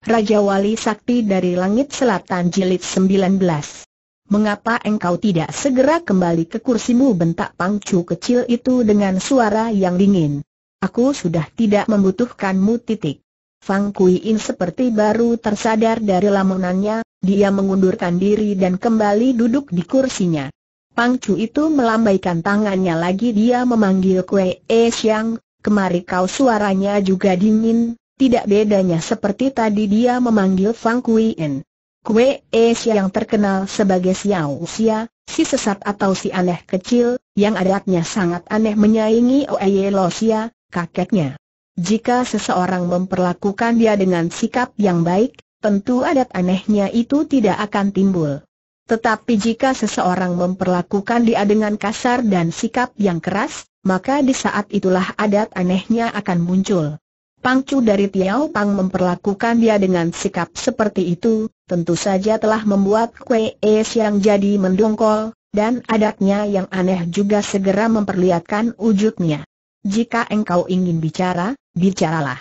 Raja Wali Sakti dari Langit Selatan Jilid 19 Mengapa engkau tidak segera kembali ke kursimu bentak pangcu kecil itu dengan suara yang dingin? Aku sudah tidak membutuhkanmu titik. Fang Kuiin seperti baru tersadar dari lamunannya, dia mengundurkan diri dan kembali duduk di kursinya. Pangcu itu melambaikan tangannya lagi dia memanggil Kue E Xiang, kemari kau suaranya juga dingin, tidak bedanya seperti tadi dia memanggil Fang Kui En. Kue Asia yang terkenal sebagai Xiao Xia, si sesat atau si aneh kecil, yang adatnya sangat aneh menyaingi Oye Lo Xia, kakeknya. Jika seseorang memperlakukan dia dengan sikap yang baik, tentu adat anehnya itu tidak akan timbul. Tetapi jika seseorang memperlakukan dia dengan kasar dan sikap yang keras, maka di saat itulah adat anehnya akan muncul. Pangcu dari Tiao Pang memperlakukan dia dengan sikap seperti itu, tentu saja telah membuat Kue Es yang jadi mendongkol, dan adatnya yang aneh juga segera memperlihatkan wujudnya. Jika engkau ingin bicara, bicaralah.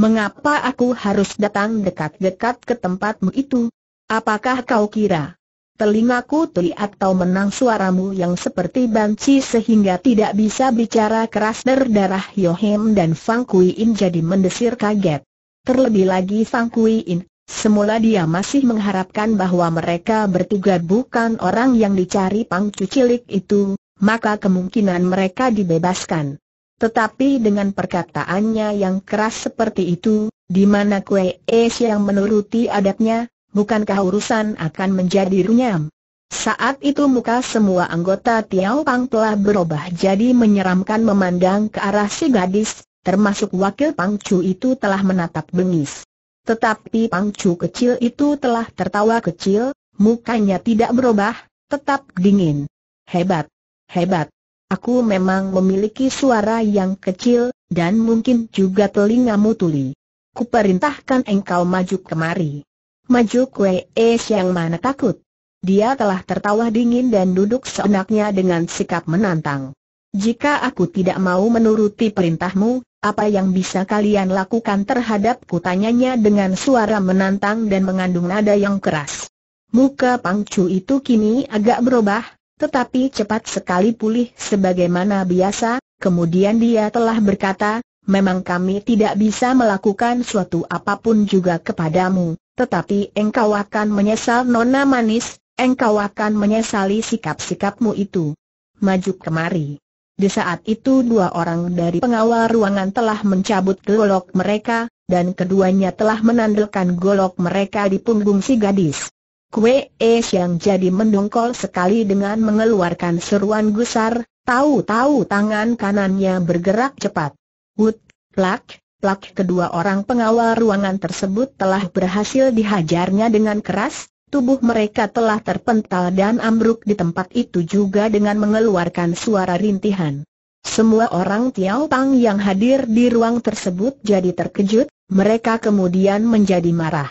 Mengapa aku harus datang dekat-dekat ke tempatmu itu? Apakah kau kira Telingaku teli atau menang suaramu yang seperti banci sehingga tidak bisa bicara keras darah Yohem dan Fang Kui In jadi mendesir kaget. Terlebih lagi Fang Kui In, semula dia masih mengharapkan bahwa mereka bertiga bukan orang yang dicari pangcu cilik itu, maka kemungkinan mereka dibebaskan. Tetapi dengan perkataannya yang keras seperti itu, di mana Kue Es yang menuruti adatnya, bukankah urusan akan menjadi runyam? Saat itu muka semua anggota Tiao Pang telah berubah jadi menyeramkan memandang ke arah si gadis, termasuk wakil Pang Chu itu telah menatap bengis. Tetapi Pang Chu kecil itu telah tertawa kecil, mukanya tidak berubah, tetap dingin. Hebat, hebat. Aku memang memiliki suara yang kecil, dan mungkin juga telingamu tuli. Kuperintahkan engkau maju kemari. Maju Kue Es yang mana takut. Dia telah tertawa dingin dan duduk seenaknya dengan sikap menantang. Jika aku tidak mau menuruti perintahmu, apa yang bisa kalian lakukan terhadap kutanyanya dengan suara menantang dan mengandung nada yang keras. Muka Pangcu itu kini agak berubah, tetapi cepat sekali pulih sebagaimana biasa, kemudian dia telah berkata, memang kami tidak bisa melakukan suatu apapun juga kepadamu, tetapi engkau akan menyesal nona manis, engkau akan menyesali sikap-sikapmu itu. Maju kemari. Di saat itu dua orang dari pengawal ruangan telah mencabut golok mereka, dan keduanya telah menandakan golok mereka di punggung si gadis. Kue Es yang jadi mendongkol sekali dengan mengeluarkan seruan gusar, tahu-tahu tangan kanannya bergerak cepat. Wut, plak, plak kedua orang pengawal ruangan tersebut telah berhasil dihajarnya dengan keras, tubuh mereka telah terpental dan ambruk di tempat itu juga dengan mengeluarkan suara rintihan. Semua orang Tiao Pang yang hadir di ruang tersebut jadi terkejut, mereka kemudian menjadi marah.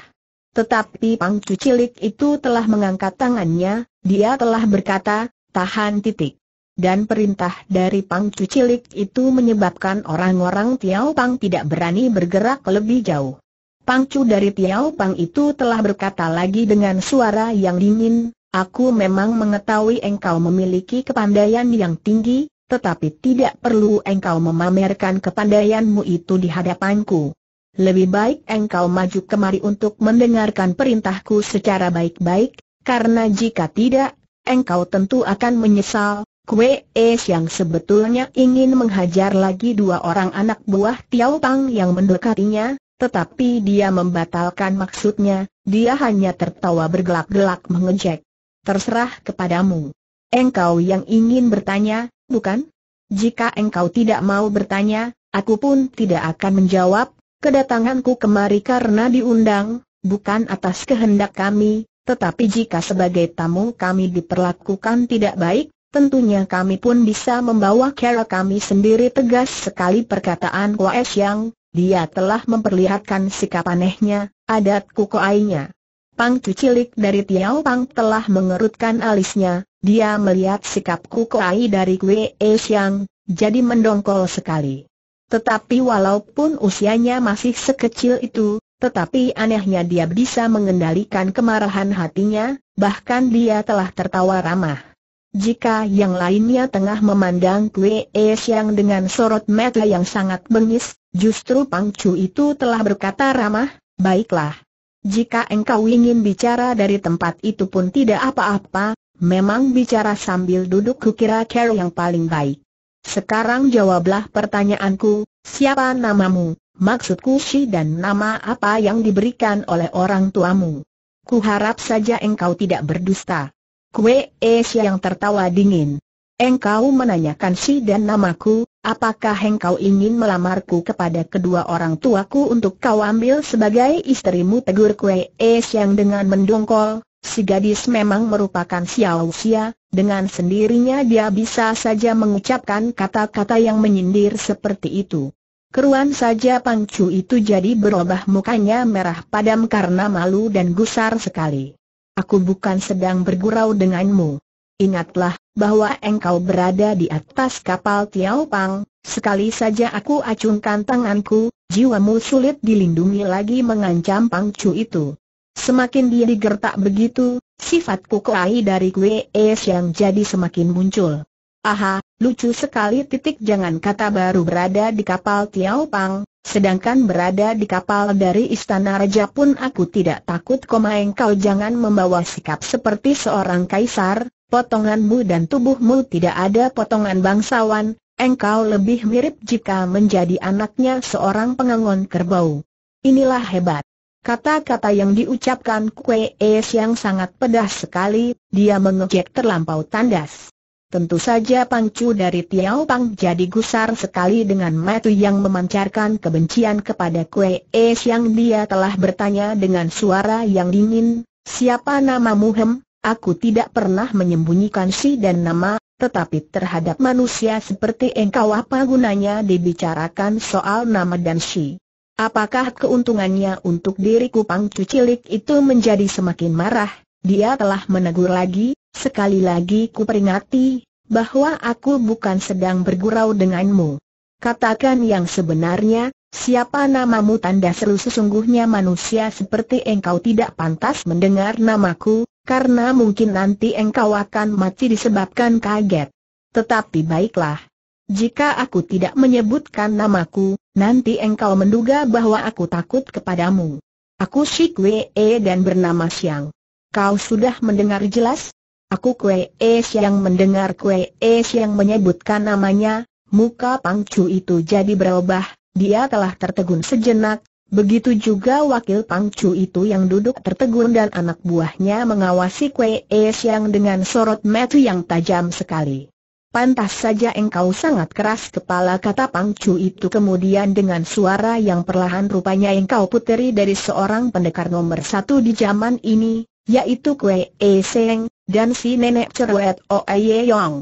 Tetapi Pang cucilik itu telah mengangkat tangannya, dia telah berkata, tahan titik dan perintah dari Pangcu Cilik itu menyebabkan orang-orang Tiao Pang tidak berani bergerak lebih jauh. Pang Pangcu dari Tiao Pang itu telah berkata lagi dengan suara yang dingin, Aku memang mengetahui engkau memiliki kepandaian yang tinggi, tetapi tidak perlu engkau memamerkan kepandaianmu itu di hadapanku. Lebih baik engkau maju kemari untuk mendengarkan perintahku secara baik-baik, karena jika tidak, engkau tentu akan menyesal, Kue yang sebetulnya ingin menghajar lagi dua orang anak buah Tiao Pang yang mendekatinya, tetapi dia membatalkan maksudnya, dia hanya tertawa bergelak-gelak mengejek. Terserah kepadamu. Engkau yang ingin bertanya, bukan? Jika engkau tidak mau bertanya, aku pun tidak akan menjawab, kedatanganku kemari karena diundang, bukan atas kehendak kami, tetapi jika sebagai tamu kami diperlakukan tidak baik, tentunya kami pun bisa membawa cara kami sendiri tegas sekali perkataan Kua Yang, dia telah memperlihatkan sikap anehnya, adat kukoainya. Pang cilik dari Tiao Pang telah mengerutkan alisnya, dia melihat sikap kukoai dari Kue Yang, jadi mendongkol sekali. Tetapi walaupun usianya masih sekecil itu, tetapi anehnya dia bisa mengendalikan kemarahan hatinya, bahkan dia telah tertawa ramah. Jika yang lainnya tengah memandang Kue e Siang dengan sorot mata yang sangat bengis, justru Pang Chu itu telah berkata ramah, baiklah. Jika engkau ingin bicara dari tempat itu pun tidak apa-apa, memang bicara sambil duduk kukira Carol yang paling baik. Sekarang jawablah pertanyaanku, siapa namamu, maksudku si dan nama apa yang diberikan oleh orang tuamu. Kuharap saja engkau tidak berdusta. Kue Es yang tertawa dingin. Engkau menanyakan si dan namaku, apakah engkau ingin melamarku kepada kedua orang tuaku untuk kau ambil sebagai istrimu tegur Kue Es yang dengan mendongkol, si gadis memang merupakan Xiao sia. dengan sendirinya dia bisa saja mengucapkan kata-kata yang menyindir seperti itu. Keruan saja Pangcu itu jadi berubah mukanya merah padam karena malu dan gusar sekali. Aku bukan sedang bergurau denganmu. Ingatlah, bahwa engkau berada di atas kapal Tiao Pang, sekali saja aku acungkan tanganku, jiwamu sulit dilindungi lagi mengancam Pang Chu itu. Semakin dia digertak begitu, sifat kukuai dari Kwe Es yang jadi semakin muncul. Aha, lucu sekali titik jangan kata baru berada di kapal Tiao Pang, Sedangkan berada di kapal dari istana raja pun aku tidak takut koma engkau jangan membawa sikap seperti seorang kaisar, potonganmu dan tubuhmu tidak ada potongan bangsawan, engkau lebih mirip jika menjadi anaknya seorang pengangon kerbau. Inilah hebat. Kata-kata yang diucapkan Kue Es yang sangat pedas sekali, dia mengejek terlampau tandas. Tentu saja pangcu dari Tiao Pang jadi gusar sekali dengan metu yang memancarkan kebencian kepada Kue es yang dia telah bertanya dengan suara yang dingin, siapa nama Muhem? Aku tidak pernah menyembunyikan si dan nama, tetapi terhadap manusia seperti engkau apa gunanya dibicarakan soal nama dan si? Apakah keuntungannya untuk diriku Pangcu cilik itu menjadi semakin marah? Dia telah menegur lagi, Sekali lagi ku peringati, bahwa aku bukan sedang bergurau denganmu. Katakan yang sebenarnya, siapa namamu tanda seru sesungguhnya manusia seperti engkau tidak pantas mendengar namaku, karena mungkin nanti engkau akan mati disebabkan kaget. Tetapi baiklah, jika aku tidak menyebutkan namaku, nanti engkau menduga bahwa aku takut kepadamu. Aku Shikwee e dan bernama Siang. Kau sudah mendengar jelas? Aku Kue Es yang mendengar Kue Es yang menyebutkan namanya, muka Pangcu itu jadi berubah, dia telah tertegun sejenak, begitu juga wakil Pangcu itu yang duduk tertegun dan anak buahnya mengawasi Kue Es yang dengan sorot metu yang tajam sekali. Pantas saja engkau sangat keras kepala kata Pangcu itu kemudian dengan suara yang perlahan rupanya engkau puteri dari seorang pendekar nomor satu di zaman ini, yaitu Kue Es Yang. Dan si nenek cerewet Oye oh Yong.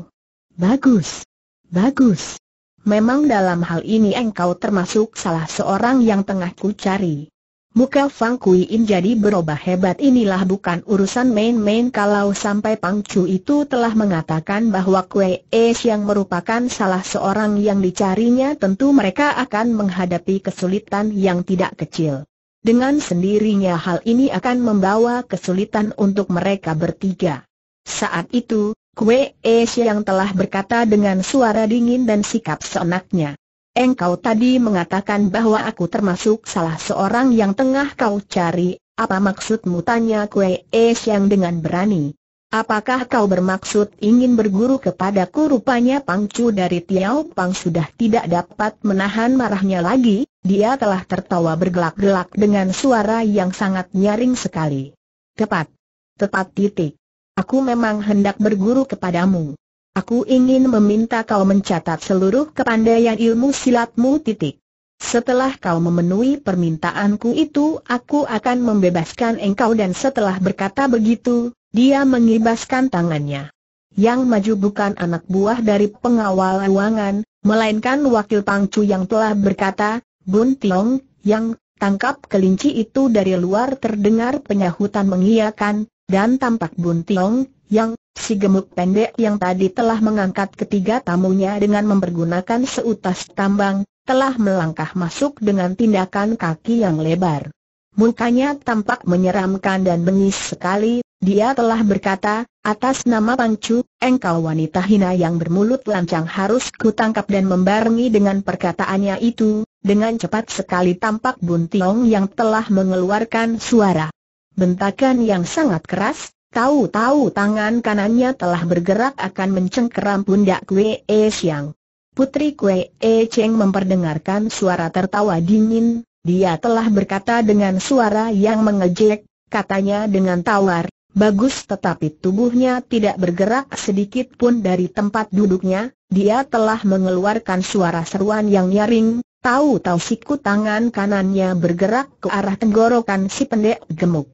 Bagus. Bagus. Memang dalam hal ini engkau termasuk salah seorang yang tengah ku cari. Muka Fang Kui In jadi berubah hebat inilah bukan urusan main-main kalau sampai Pang Chu itu telah mengatakan bahwa Kue Es yang merupakan salah seorang yang dicarinya tentu mereka akan menghadapi kesulitan yang tidak kecil. Dengan sendirinya hal ini akan membawa kesulitan untuk mereka bertiga. Saat itu, Kue Esya yang telah berkata dengan suara dingin dan sikap seenaknya. Engkau tadi mengatakan bahwa aku termasuk salah seorang yang tengah kau cari, apa maksudmu tanya Kue Es yang dengan berani? Apakah kau bermaksud ingin berguru kepadaku rupanya Pangcu dari Tiao Pang sudah tidak dapat menahan marahnya lagi, dia telah tertawa bergelak-gelak dengan suara yang sangat nyaring sekali. Tepat. Tepat titik. Aku memang hendak berguru kepadamu. Aku ingin meminta kau mencatat seluruh kepandaian ilmu silatmu titik. Setelah kau memenuhi permintaanku itu aku akan membebaskan engkau dan setelah berkata begitu, dia mengibaskan tangannya. Yang maju bukan anak buah dari pengawal ruangan, melainkan wakil pangcu yang telah berkata, Bun Tiong, yang tangkap kelinci itu dari luar terdengar penyahutan mengiakan, dan tampak Buntiong, yang, si gemuk pendek yang tadi telah mengangkat ketiga tamunya dengan mempergunakan seutas tambang, telah melangkah masuk dengan tindakan kaki yang lebar. Mukanya tampak menyeramkan dan bengis sekali, dia telah berkata, atas nama Pancu, engkau wanita hina yang bermulut lancang harus kutangkap dan membarengi dengan perkataannya itu, dengan cepat sekali tampak Buntiong yang telah mengeluarkan suara. Bentakan yang sangat keras, tahu-tahu tangan kanannya telah bergerak akan mencengkeram pundak Kwe E Siang. Putri Kwe E Cheng memperdengarkan suara tertawa dingin, dia telah berkata dengan suara yang mengejek, katanya dengan tawar, bagus tetapi tubuhnya tidak bergerak sedikit pun dari tempat duduknya, dia telah mengeluarkan suara seruan yang nyaring, tahu-tahu siku tangan kanannya bergerak ke arah tenggorokan si pendek gemuk.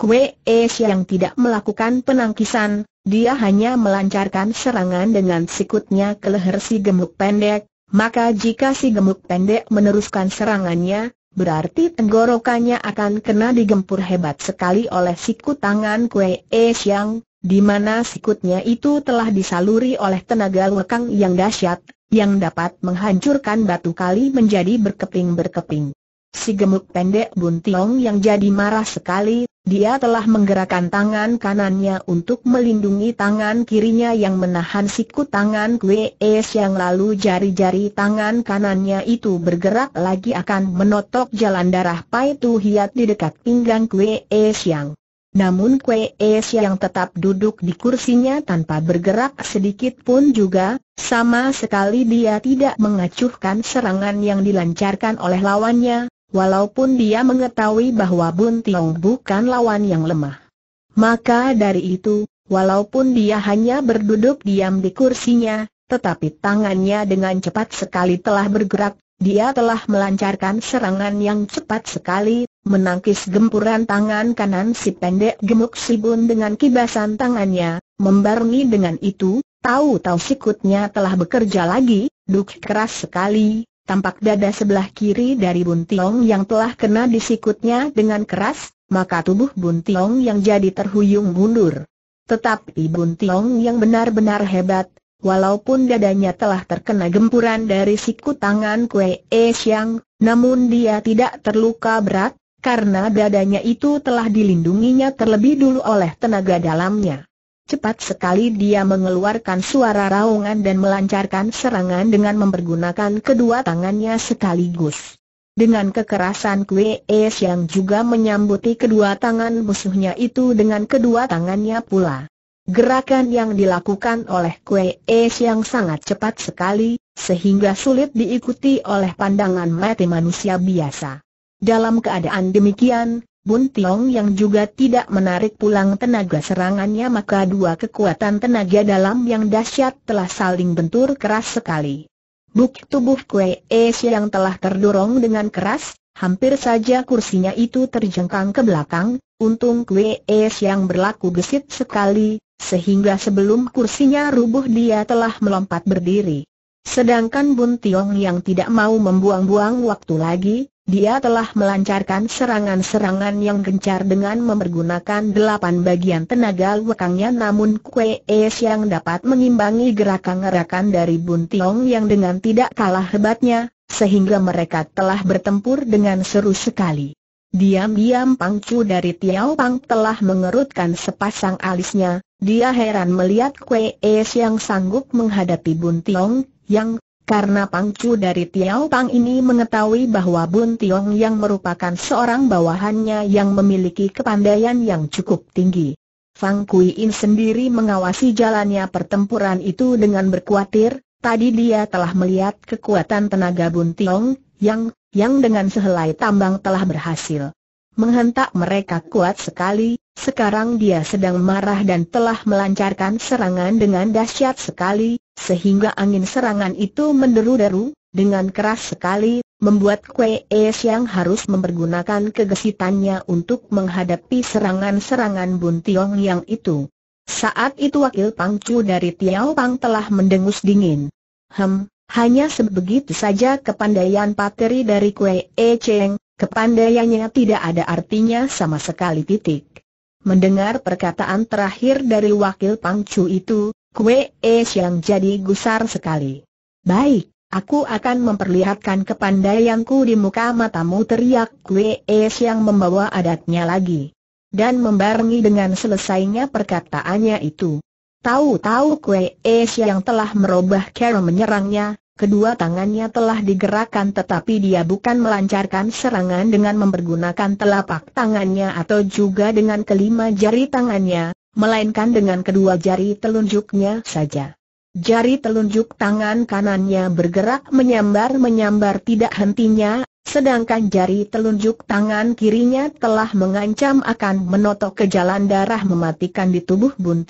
Kue Siang yang tidak melakukan penangkisan, dia hanya melancarkan serangan dengan sikutnya ke leher si gemuk pendek, maka jika si gemuk pendek meneruskan serangannya, berarti tenggorokannya akan kena digempur hebat sekali oleh sikut tangan Kue yang, di mana sikutnya itu telah disaluri oleh tenaga lekang yang dahsyat, yang dapat menghancurkan batu kali menjadi berkeping-berkeping. Si gemuk pendek Buntiong yang jadi marah sekali, dia telah menggerakkan tangan kanannya untuk melindungi tangan kirinya yang menahan siku tangan Kwe yang lalu jari-jari tangan kanannya itu bergerak lagi akan menotok jalan darah Pai Tu Hiat di dekat pinggang Kwe yang. Namun Kwe yang tetap duduk di kursinya tanpa bergerak sedikit pun juga, sama sekali dia tidak mengacuhkan serangan yang dilancarkan oleh lawannya, walaupun dia mengetahui bahwa Bun Tiong bukan lawan yang lemah. Maka dari itu, walaupun dia hanya berduduk diam di kursinya, tetapi tangannya dengan cepat sekali telah bergerak, dia telah melancarkan serangan yang cepat sekali, menangkis gempuran tangan kanan si pendek gemuk si Bun dengan kibasan tangannya, membarungi dengan itu, tahu-tahu sikutnya telah bekerja lagi, duk keras sekali, tampak dada sebelah kiri dari Buntiong yang telah kena disikutnya dengan keras, maka tubuh Buntiong yang jadi terhuyung mundur. Tetapi Buntiong yang benar-benar hebat, walaupun dadanya telah terkena gempuran dari sikut tangan Kue E Siang, namun dia tidak terluka berat, karena dadanya itu telah dilindunginya terlebih dulu oleh tenaga dalamnya. Cepat sekali dia mengeluarkan suara raungan dan melancarkan serangan dengan mempergunakan kedua tangannya sekaligus. Dengan kekerasan Kwe Es yang juga menyambuti kedua tangan musuhnya itu dengan kedua tangannya pula. Gerakan yang dilakukan oleh Kwe Es yang sangat cepat sekali, sehingga sulit diikuti oleh pandangan mati manusia biasa. Dalam keadaan demikian, Bun Tiong yang juga tidak menarik pulang tenaga serangannya maka dua kekuatan tenaga dalam yang dahsyat telah saling bentur keras sekali. Buk tubuh Kue Es yang telah terdorong dengan keras, hampir saja kursinya itu terjengkang ke belakang, untung Kue Es yang berlaku gesit sekali, sehingga sebelum kursinya rubuh dia telah melompat berdiri. Sedangkan Bun Tiong yang tidak mau membuang-buang waktu lagi, dia telah melancarkan serangan-serangan yang gencar dengan mempergunakan delapan bagian tenaga lekangnya namun Kue Es yang dapat mengimbangi gerakan-gerakan dari Bun Tiong yang dengan tidak kalah hebatnya, sehingga mereka telah bertempur dengan seru sekali. Diam-diam Pang Chu dari Tiao Pang telah mengerutkan sepasang alisnya, dia heran melihat Kue Es yang sanggup menghadapi Bun Tiong, yang karena pangcu dari Tiao Pang ini mengetahui bahwa Bun Tiong yang merupakan seorang bawahannya yang memiliki kepandaian yang cukup tinggi. Fang Kui In sendiri mengawasi jalannya pertempuran itu dengan berkuatir, tadi dia telah melihat kekuatan tenaga Bun Tiong, yang, yang dengan sehelai tambang telah berhasil menghentak mereka kuat sekali, sekarang dia sedang marah dan telah melancarkan serangan dengan dahsyat sekali, sehingga angin serangan itu menderu-deru, dengan keras sekali, membuat Kwe Siang harus mempergunakan kegesitannya untuk menghadapi serangan-serangan Bun Tiong yang itu. Saat itu wakil pangcu dari Tiao Pang telah mendengus dingin. Hem, hanya sebegitu saja kepandaian pateri dari Kwe Cheng, kepandaiannya tidak ada artinya sama sekali titik. Mendengar perkataan terakhir dari wakil pangcu itu, Kue Es yang jadi gusar sekali. Baik, aku akan memperlihatkan kepandaianku di muka matamu teriak Kue Es yang membawa adatnya lagi. Dan membarengi dengan selesainya perkataannya itu. Tahu-tahu Kue Es yang telah merubah cara menyerangnya, Kedua tangannya telah digerakkan tetapi dia bukan melancarkan serangan dengan mempergunakan telapak tangannya atau juga dengan kelima jari tangannya, melainkan dengan kedua jari telunjuknya saja. Jari telunjuk tangan kanannya bergerak menyambar-menyambar tidak hentinya, sedangkan jari telunjuk tangan kirinya telah mengancam akan menotok ke jalan darah mematikan di tubuh Bun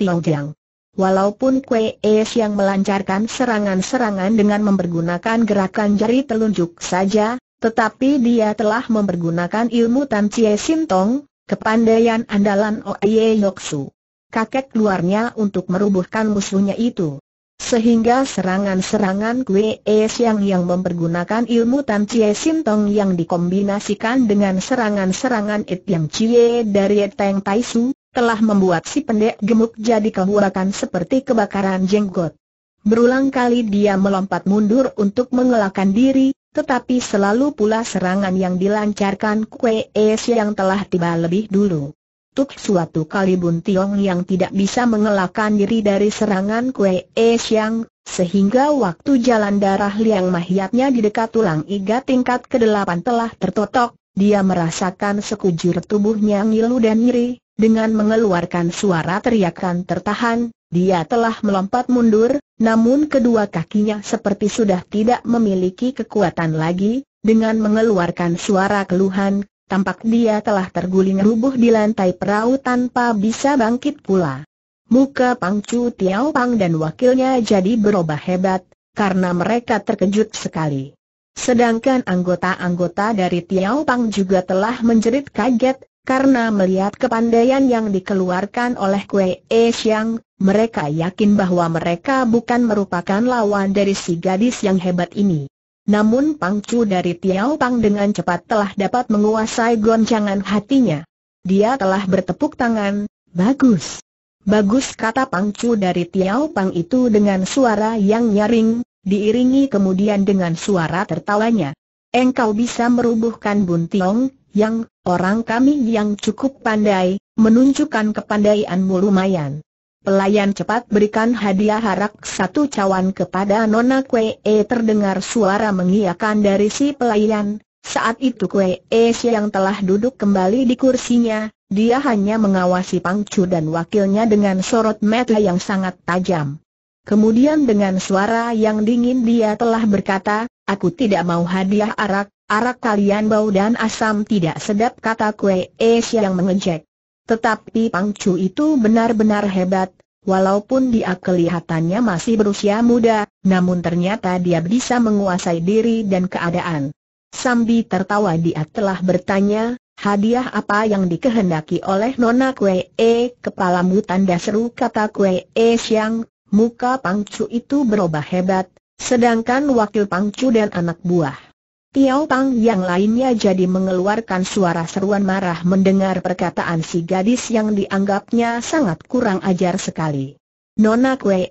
Walaupun Kue Es yang melancarkan serangan-serangan dengan mempergunakan gerakan jari telunjuk saja, tetapi dia telah mempergunakan ilmu Tan Chie Sintong, kepandaian andalan Oye Yoksu kakek keluarnya untuk merubuhkan musuhnya itu. Sehingga serangan-serangan Kwe E Siang yang mempergunakan ilmu Tan Chie Tong yang dikombinasikan dengan serangan-serangan It Yang Chie dari Teng Tai Su, telah membuat si pendek gemuk jadi kehurakan seperti kebakaran jenggot. Berulang kali dia melompat mundur untuk mengelakkan diri, tetapi selalu pula serangan yang dilancarkan Kwe E Siang telah tiba lebih dulu. Tuk suatu kali Bun Tiong yang tidak bisa mengelakkan diri dari serangan Kue E Siang, sehingga waktu jalan darah liang mahiatnya di dekat tulang iga tingkat kedelapan telah tertotok, dia merasakan sekujur tubuhnya ngilu dan nyeri, dengan mengeluarkan suara teriakan tertahan, dia telah melompat mundur, namun kedua kakinya seperti sudah tidak memiliki kekuatan lagi, dengan mengeluarkan suara keluhan, tampak dia telah terguling rubuh di lantai perahu tanpa bisa bangkit pula. Muka Pangcu Tiao Pang dan wakilnya jadi berubah hebat, karena mereka terkejut sekali. Sedangkan anggota-anggota dari Tiao Pang juga telah menjerit kaget, karena melihat kepandaian yang dikeluarkan oleh Kue E Xiang, mereka yakin bahwa mereka bukan merupakan lawan dari si gadis yang hebat ini. Namun pangcu dari Tiao Pang dengan cepat telah dapat menguasai goncangan hatinya. Dia telah bertepuk tangan, bagus. Bagus kata pangcu dari Tiao Pang itu dengan suara yang nyaring, diiringi kemudian dengan suara tertawanya. Engkau bisa merubuhkan Tiong, yang, orang kami yang cukup pandai, menunjukkan kepandaianmu lumayan. Pelayan cepat berikan hadiah harak satu cawan kepada Nona Kue e terdengar suara mengiakan dari si pelayan. Saat itu Kue yang e telah duduk kembali di kursinya, dia hanya mengawasi Pangcu dan wakilnya dengan sorot mata yang sangat tajam. Kemudian dengan suara yang dingin dia telah berkata, aku tidak mau hadiah arak, arak kalian bau dan asam tidak sedap kata Kue yang e mengejek. Tetapi Pang Chu itu benar-benar hebat, walaupun dia kelihatannya masih berusia muda, namun ternyata dia bisa menguasai diri dan keadaan. Sambi tertawa dia telah bertanya, hadiah apa yang dikehendaki oleh Nona kuee, E, kepalamu tanda seru kata kuee E Siang, muka Pang Chu itu berubah hebat, sedangkan wakil Pang Chu dan anak buah Tiao Pang yang lainnya jadi mengeluarkan suara seruan marah mendengar perkataan si gadis yang dianggapnya sangat kurang ajar sekali. Nona Kwee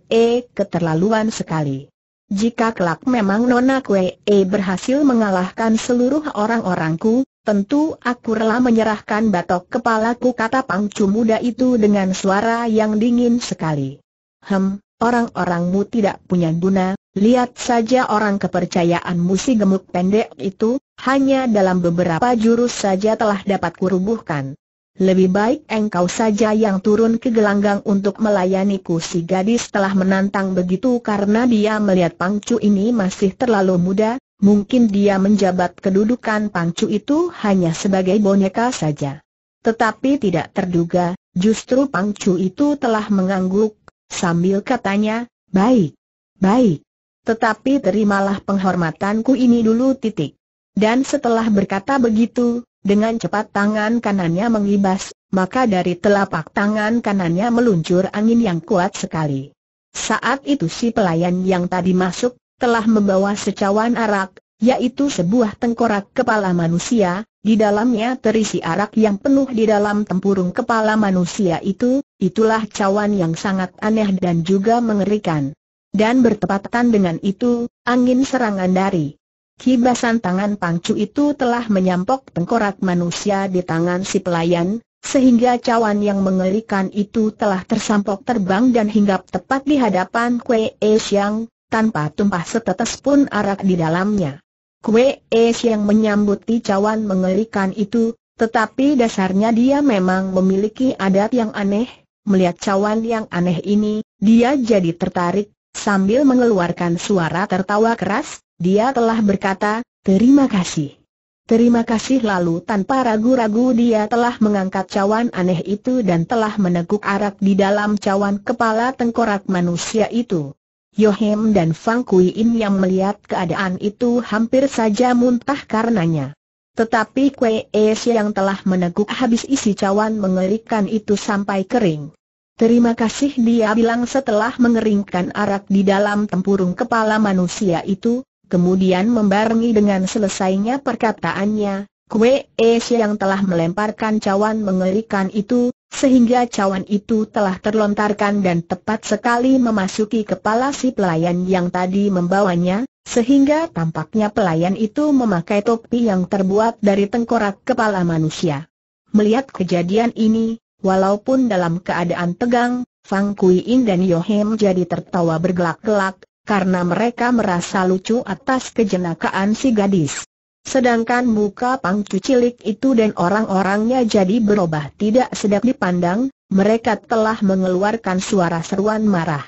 keterlaluan sekali. Jika kelak memang Nona Kwee berhasil mengalahkan seluruh orang-orangku, tentu aku rela menyerahkan batok kepalaku kata pangcu muda itu dengan suara yang dingin sekali. Hem, orang-orangmu tidak punya guna, Lihat saja orang kepercayaan si gemuk pendek itu, hanya dalam beberapa jurus saja telah dapat kurubuhkan. Lebih baik engkau saja yang turun ke gelanggang untuk melayaniku si gadis telah menantang begitu karena dia melihat pangcu ini masih terlalu muda, mungkin dia menjabat kedudukan pangcu itu hanya sebagai boneka saja. Tetapi tidak terduga, justru pangcu itu telah mengangguk, sambil katanya, baik, baik. Tetapi terimalah penghormatanku ini dulu titik. Dan setelah berkata begitu, dengan cepat tangan kanannya mengibas, maka dari telapak tangan kanannya meluncur angin yang kuat sekali. Saat itu si pelayan yang tadi masuk, telah membawa secawan arak, yaitu sebuah tengkorak kepala manusia, di dalamnya terisi arak yang penuh di dalam tempurung kepala manusia itu, itulah cawan yang sangat aneh dan juga mengerikan. Dan bertepatan dengan itu, angin serangan dari kibasan tangan pangcu itu telah menyampok tengkorak manusia di tangan si pelayan, sehingga cawan yang mengerikan itu telah tersampok terbang dan hinggap tepat di hadapan Kue E Siang, tanpa tumpah setetes pun arak di dalamnya. Kue E Xiang menyambuti cawan mengerikan itu, tetapi dasarnya dia memang memiliki adat yang aneh, melihat cawan yang aneh ini, dia jadi tertarik, Sambil mengeluarkan suara tertawa keras, dia telah berkata, terima kasih. Terima kasih lalu tanpa ragu-ragu dia telah mengangkat cawan aneh itu dan telah meneguk arak di dalam cawan kepala tengkorak manusia itu. Yohem dan Fang Kui In yang melihat keadaan itu hampir saja muntah karenanya. Tetapi Kwe Es yang telah meneguk habis isi cawan mengerikan itu sampai kering. Terima kasih dia bilang setelah mengeringkan arak di dalam tempurung kepala manusia itu, kemudian membarengi dengan selesainya perkataannya, Kue Es yang telah melemparkan cawan mengerikan itu, sehingga cawan itu telah terlontarkan dan tepat sekali memasuki kepala si pelayan yang tadi membawanya, sehingga tampaknya pelayan itu memakai topi yang terbuat dari tengkorak kepala manusia. Melihat kejadian ini, Walaupun dalam keadaan tegang, Fang Kui In dan Yohem jadi tertawa bergelak-gelak, karena mereka merasa lucu atas kejenakaan si gadis. Sedangkan muka pangcu cilik itu dan orang-orangnya jadi berubah tidak sedap dipandang, mereka telah mengeluarkan suara seruan marah.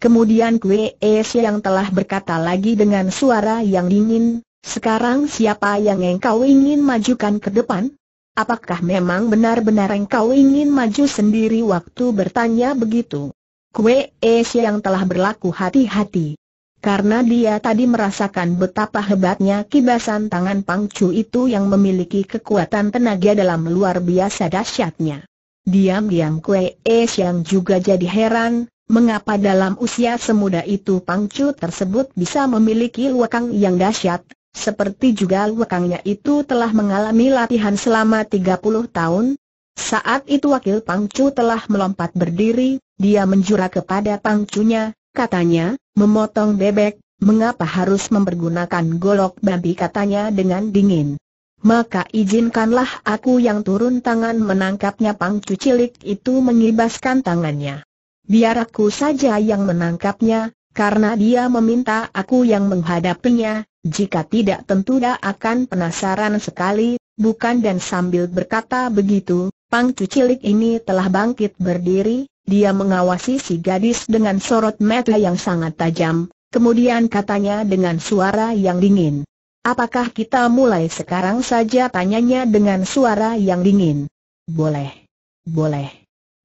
Kemudian Kue Es yang telah berkata lagi dengan suara yang dingin, sekarang siapa yang engkau ingin majukan ke depan? Apakah memang benar-benar engkau ingin maju sendiri waktu bertanya begitu? Kue Es yang telah berlaku hati-hati. Karena dia tadi merasakan betapa hebatnya kibasan tangan Pang Chu itu yang memiliki kekuatan tenaga dalam luar biasa dahsyatnya. Diam-diam Kue Es yang juga jadi heran, mengapa dalam usia semuda itu Pang Chu tersebut bisa memiliki luakang yang dahsyat, seperti juga lekangnya itu telah mengalami latihan selama 30 tahun, saat itu wakil Pangcu telah melompat berdiri, dia menjura kepada Pangcunya, katanya, memotong bebek, mengapa harus mempergunakan golok babi katanya dengan dingin. Maka izinkanlah aku yang turun tangan menangkapnya Pangcu cilik itu mengibaskan tangannya. Biar aku saja yang menangkapnya, karena dia meminta aku yang menghadapinya, jika tidak tentu dia akan penasaran sekali, bukan dan sambil berkata begitu, pang cucilik ini telah bangkit berdiri, dia mengawasi si gadis dengan sorot mata yang sangat tajam, kemudian katanya dengan suara yang dingin. Apakah kita mulai sekarang saja tanyanya dengan suara yang dingin? Boleh. Boleh.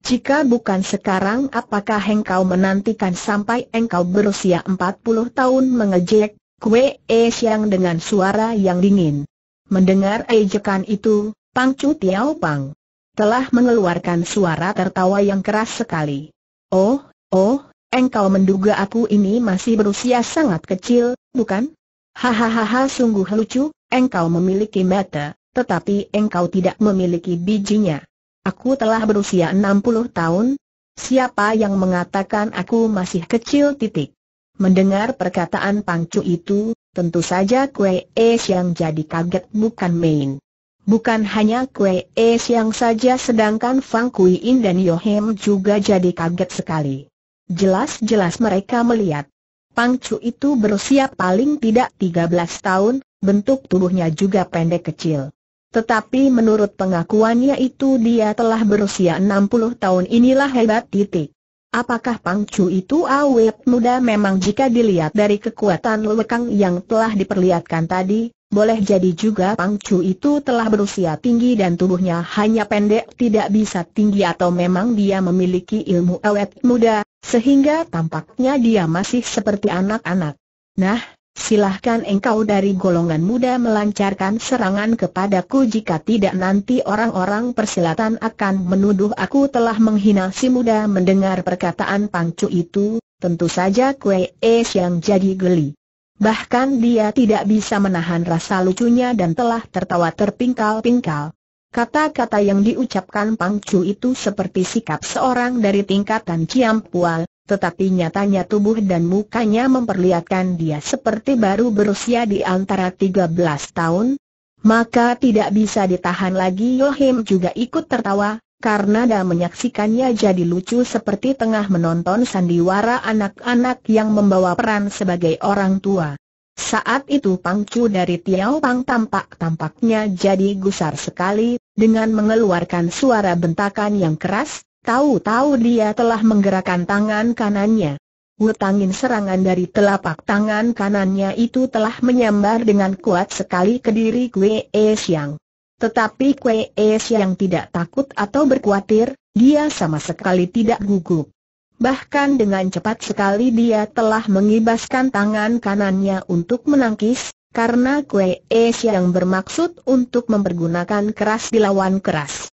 Jika bukan sekarang apakah engkau menantikan sampai engkau berusia 40 tahun mengejek, Kue E Siang dengan suara yang dingin. Mendengar ejekan itu, Pang Chu Tiao Pang telah mengeluarkan suara tertawa yang keras sekali. Oh, oh, engkau menduga aku ini masih berusia sangat kecil, bukan? Hahaha sungguh lucu, engkau memiliki mata, tetapi engkau tidak memiliki bijinya. Aku telah berusia 60 tahun. Siapa yang mengatakan aku masih kecil titik? Mendengar perkataan Pangcu itu, tentu saja Kue Es yang jadi kaget bukan main. Bukan hanya Kue Es yang saja sedangkan Fang Kui In dan Yohem juga jadi kaget sekali. Jelas-jelas mereka melihat. Pangcu itu berusia paling tidak 13 tahun, bentuk tubuhnya juga pendek kecil. Tetapi menurut pengakuannya itu dia telah berusia 60 tahun inilah hebat titik. Apakah Pangcu itu awet muda memang jika dilihat dari kekuatan lekang yang telah diperlihatkan tadi, boleh jadi juga Pangcu itu telah berusia tinggi dan tubuhnya hanya pendek tidak bisa tinggi atau memang dia memiliki ilmu awet muda, sehingga tampaknya dia masih seperti anak-anak. Nah, silahkan engkau dari golongan muda melancarkan serangan kepadaku jika tidak nanti orang-orang persilatan akan menuduh aku telah menghina si muda mendengar perkataan pangcu itu, tentu saja Kue Es yang jadi geli. Bahkan dia tidak bisa menahan rasa lucunya dan telah tertawa terpingkal-pingkal. Kata-kata yang diucapkan Pangcu itu seperti sikap seorang dari tingkatan Ciampual, tetapi nyatanya tubuh dan mukanya memperlihatkan dia seperti baru berusia di antara 13 tahun. Maka tidak bisa ditahan lagi Yohim juga ikut tertawa, karena dia menyaksikannya jadi lucu seperti tengah menonton sandiwara anak-anak yang membawa peran sebagai orang tua. Saat itu Pangcu dari Tiao Pang tampak-tampaknya jadi gusar sekali, dengan mengeluarkan suara bentakan yang keras, Tahu-tahu dia telah menggerakkan tangan kanannya. Wetangin serangan dari telapak tangan kanannya itu telah menyambar dengan kuat sekali ke diri Kwe e Siang. Tetapi Kwe e Siang tidak takut atau berkhawatir, dia sama sekali tidak gugup. Bahkan dengan cepat sekali dia telah mengibaskan tangan kanannya untuk menangkis, karena Kwe e Siang bermaksud untuk mempergunakan keras dilawan keras.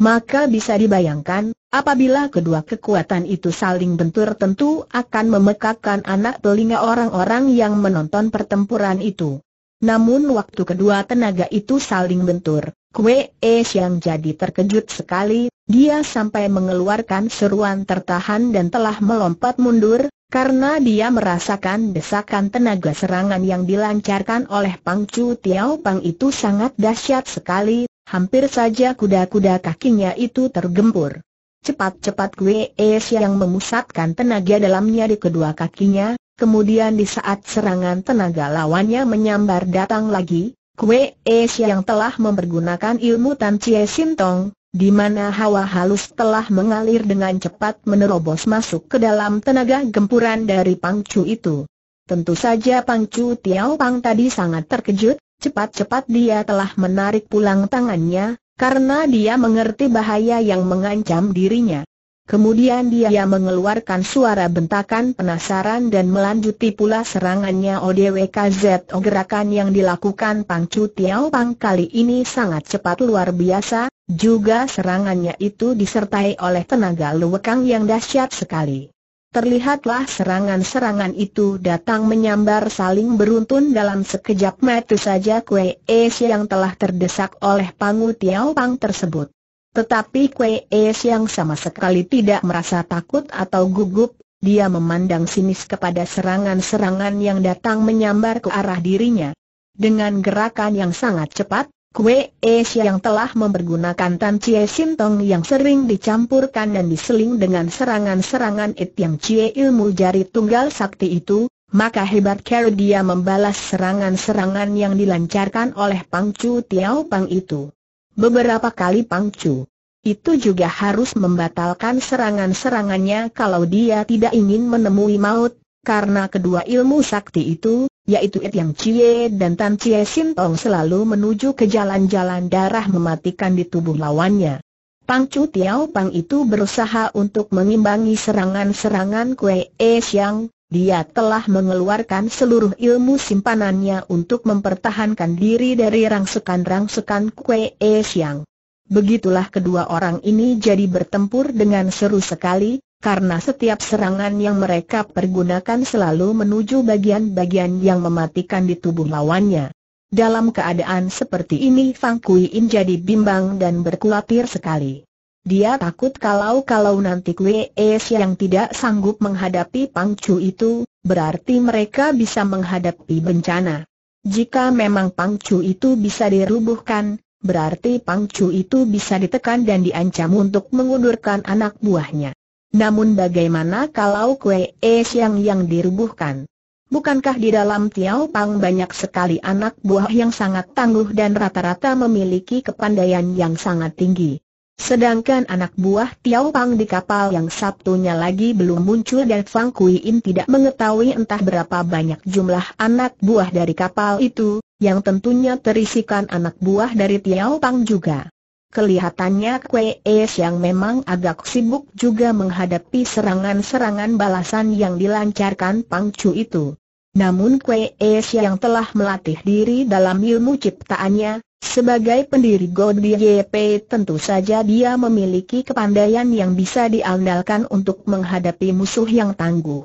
Maka bisa dibayangkan, apabila kedua kekuatan itu saling bentur tentu akan memekakkan anak telinga orang-orang yang menonton pertempuran itu. Namun waktu kedua tenaga itu saling bentur, Kue Es yang jadi terkejut sekali, dia sampai mengeluarkan seruan tertahan dan telah melompat mundur, karena dia merasakan desakan tenaga serangan yang dilancarkan oleh Pang Chu Tiao Pang itu sangat dahsyat sekali, Hampir saja kuda-kuda kakinya itu tergempur. Cepat-cepat Kue Esia yang memusatkan tenaga dalamnya di kedua kakinya, kemudian di saat serangan tenaga lawannya menyambar datang lagi, Kue Esia yang telah mempergunakan ilmu Tan Chie Sintong, di mana hawa halus telah mengalir dengan cepat menerobos masuk ke dalam tenaga gempuran dari Pang Chu itu. Tentu saja Pang Chu Tiao Pang tadi sangat terkejut, Cepat-cepat dia telah menarik pulang tangannya, karena dia mengerti bahaya yang mengancam dirinya. Kemudian dia mengeluarkan suara bentakan penasaran dan melanjuti pula serangannya ODWKZ gerakan yang dilakukan Pang Chu Tiao Pang kali ini sangat cepat luar biasa, juga serangannya itu disertai oleh tenaga luwekang yang dahsyat sekali terlihatlah serangan-serangan itu datang menyambar saling beruntun dalam sekejap mata saja Kue Es yang telah terdesak oleh Pangu Tiao Pang tersebut. Tetapi Kue Es yang sama sekali tidak merasa takut atau gugup, dia memandang sinis kepada serangan-serangan yang datang menyambar ke arah dirinya. Dengan gerakan yang sangat cepat, Kue es yang telah mempergunakan Tan Chie Sintong yang sering dicampurkan dan diseling dengan serangan-serangan It Yang Chie ilmu jari tunggal sakti itu, maka hebat kera dia membalas serangan-serangan yang dilancarkan oleh Pang Chu Tiao Pang itu. Beberapa kali Pang Chu itu juga harus membatalkan serangan-serangannya kalau dia tidak ingin menemui maut, karena kedua ilmu sakti itu yaitu It Yang Chie dan Tan Chie Sin Tong selalu menuju ke jalan-jalan darah mematikan di tubuh lawannya. Pang Chu Tiao Pang itu berusaha untuk mengimbangi serangan-serangan Kue E Siang, dia telah mengeluarkan seluruh ilmu simpanannya untuk mempertahankan diri dari rangsukan-rangsukan Kue E Siang. Begitulah kedua orang ini jadi bertempur dengan seru sekali, karena setiap serangan yang mereka pergunakan selalu menuju bagian-bagian yang mematikan di tubuh lawannya. Dalam keadaan seperti ini Fang Kui In jadi bimbang dan berkulatir sekali. Dia takut kalau-kalau nanti Kwe Es yang tidak sanggup menghadapi Pang Chu itu, berarti mereka bisa menghadapi bencana. Jika memang Pang Chu itu bisa dirubuhkan, berarti Pang Chu itu bisa ditekan dan diancam untuk mengundurkan anak buahnya. Namun bagaimana kalau kue es yang yang dirubuhkan? Bukankah di dalam Tiao Pang banyak sekali anak buah yang sangat tangguh dan rata-rata memiliki kepandaian yang sangat tinggi? Sedangkan anak buah Tiao Pang di kapal yang Sabtunya lagi belum muncul dan Fang Kui In tidak mengetahui entah berapa banyak jumlah anak buah dari kapal itu, yang tentunya terisikan anak buah dari Tiao Pang juga. Kelihatannya Kwe Es yang memang agak sibuk juga menghadapi serangan-serangan balasan yang dilancarkan Pang Chu itu. Namun Kwe Es yang telah melatih diri dalam ilmu ciptaannya, sebagai pendiri God YP tentu saja dia memiliki kepandaian yang bisa diandalkan untuk menghadapi musuh yang tangguh.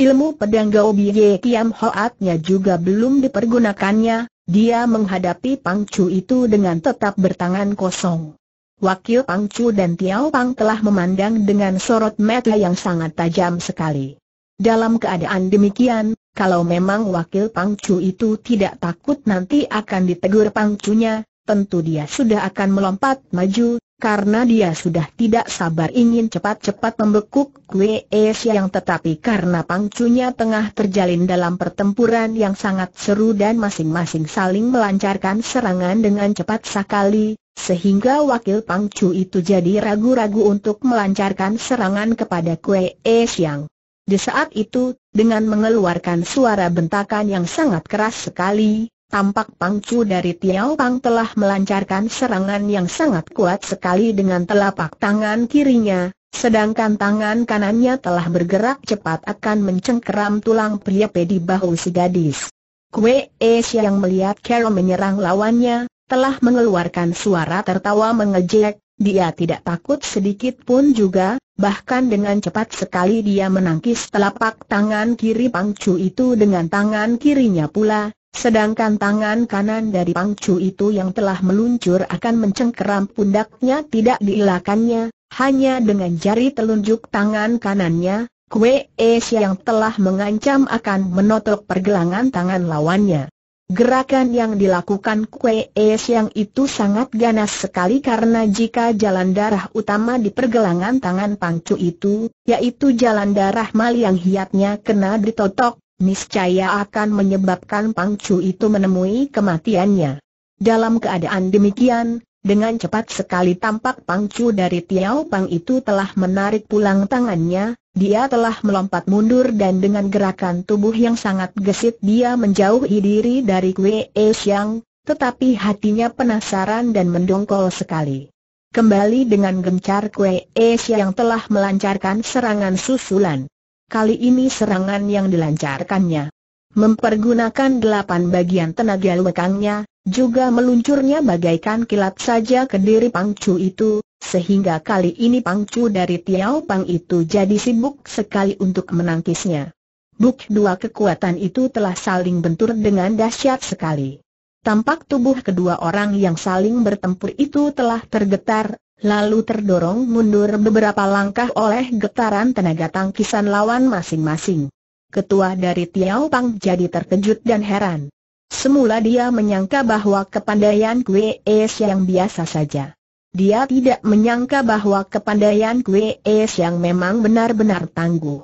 Ilmu pedang Gao Ye Kiam Hoatnya juga belum dipergunakannya, dia menghadapi Pang Chu itu dengan tetap bertangan kosong. Wakil Pang Chu dan Tiao Pang telah memandang dengan sorot mata yang sangat tajam sekali. Dalam keadaan demikian, kalau memang wakil Pang Chu itu tidak takut nanti akan ditegur Pang Pangcunya, tentu dia sudah akan melompat maju, karena dia sudah tidak sabar ingin cepat-cepat membekuk Kue Siang tetapi karena pangcunya tengah terjalin dalam pertempuran yang sangat seru dan masing-masing saling melancarkan serangan dengan cepat sekali, sehingga wakil pangcu itu jadi ragu-ragu untuk melancarkan serangan kepada Kue Siang. Di saat itu, dengan mengeluarkan suara bentakan yang sangat keras sekali, tampak Pangcu dari Tiao Pang telah melancarkan serangan yang sangat kuat sekali dengan telapak tangan kirinya, sedangkan tangan kanannya telah bergerak cepat akan mencengkeram tulang pria pedi bahu si gadis. Kue Asia yang melihat Carol menyerang lawannya, telah mengeluarkan suara tertawa mengejek, dia tidak takut sedikit pun juga, bahkan dengan cepat sekali dia menangkis telapak tangan kiri Pangcu itu dengan tangan kirinya pula, Sedangkan tangan kanan dari pangcu itu yang telah meluncur akan mencengkeram pundaknya tidak diilakannya, hanya dengan jari telunjuk tangan kanannya, Kue Es yang telah mengancam akan menotok pergelangan tangan lawannya. Gerakan yang dilakukan Kue Es yang itu sangat ganas sekali karena jika jalan darah utama di pergelangan tangan pangcu itu, yaitu jalan darah mali yang hiatnya kena ditotok, niscaya akan menyebabkan Pang Chu itu menemui kematiannya. Dalam keadaan demikian, dengan cepat sekali tampak Pang Chu dari Tiao Pang itu telah menarik pulang tangannya, dia telah melompat mundur dan dengan gerakan tubuh yang sangat gesit dia menjauhi diri dari Kue e Xiang, tetapi hatinya penasaran dan mendongkol sekali. Kembali dengan gencar Kue e Xiang telah melancarkan serangan susulan kali ini serangan yang dilancarkannya. Mempergunakan delapan bagian tenaga lekangnya, juga meluncurnya bagaikan kilat saja ke diri Pangcu itu, sehingga kali ini Pangcu dari Tiao Pang itu jadi sibuk sekali untuk menangkisnya. Buk dua kekuatan itu telah saling bentur dengan dahsyat sekali. Tampak tubuh kedua orang yang saling bertempur itu telah tergetar, lalu terdorong mundur beberapa langkah oleh getaran tenaga tangkisan lawan masing-masing. Ketua dari Tiau Pang jadi terkejut dan heran. Semula dia menyangka bahwa kepandaian Kue Es yang biasa saja. Dia tidak menyangka bahwa kepandaian Kue Es yang memang benar-benar tangguh.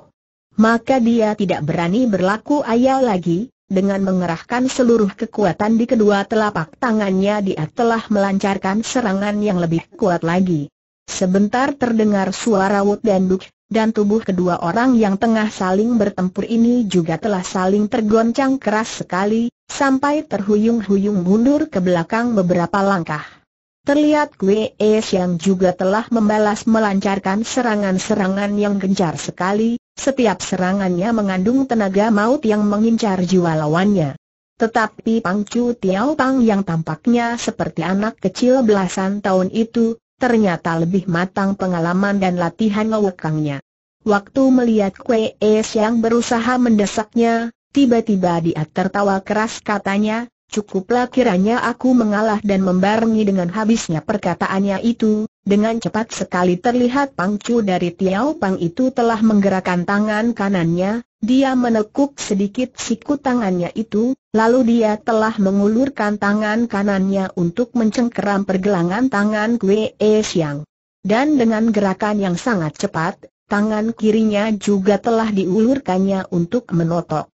Maka dia tidak berani berlaku ayah lagi, dengan mengerahkan seluruh kekuatan di kedua telapak tangannya dia telah melancarkan serangan yang lebih kuat lagi. Sebentar terdengar suara wut dan duk, dan tubuh kedua orang yang tengah saling bertempur ini juga telah saling tergoncang keras sekali, sampai terhuyung-huyung mundur ke belakang beberapa langkah. Terlihat Kue Es yang juga telah membalas melancarkan serangan-serangan yang gencar sekali, setiap serangannya mengandung tenaga maut yang mengincar jiwa lawannya. Tetapi Pang Chu Tiao Pang yang tampaknya seperti anak kecil belasan tahun itu, ternyata lebih matang pengalaman dan latihan ngewekangnya. Waktu melihat Kue Es yang berusaha mendesaknya, tiba-tiba dia tertawa keras katanya, Cukuplah kiranya aku mengalah dan membarengi dengan habisnya perkataannya itu, dengan cepat sekali terlihat pangcu dari Tiao Pang itu telah menggerakkan tangan kanannya, dia menekuk sedikit siku tangannya itu, lalu dia telah mengulurkan tangan kanannya untuk mencengkeram pergelangan tangan Kwe e Siang. Dan dengan gerakan yang sangat cepat, tangan kirinya juga telah diulurkannya untuk menotok.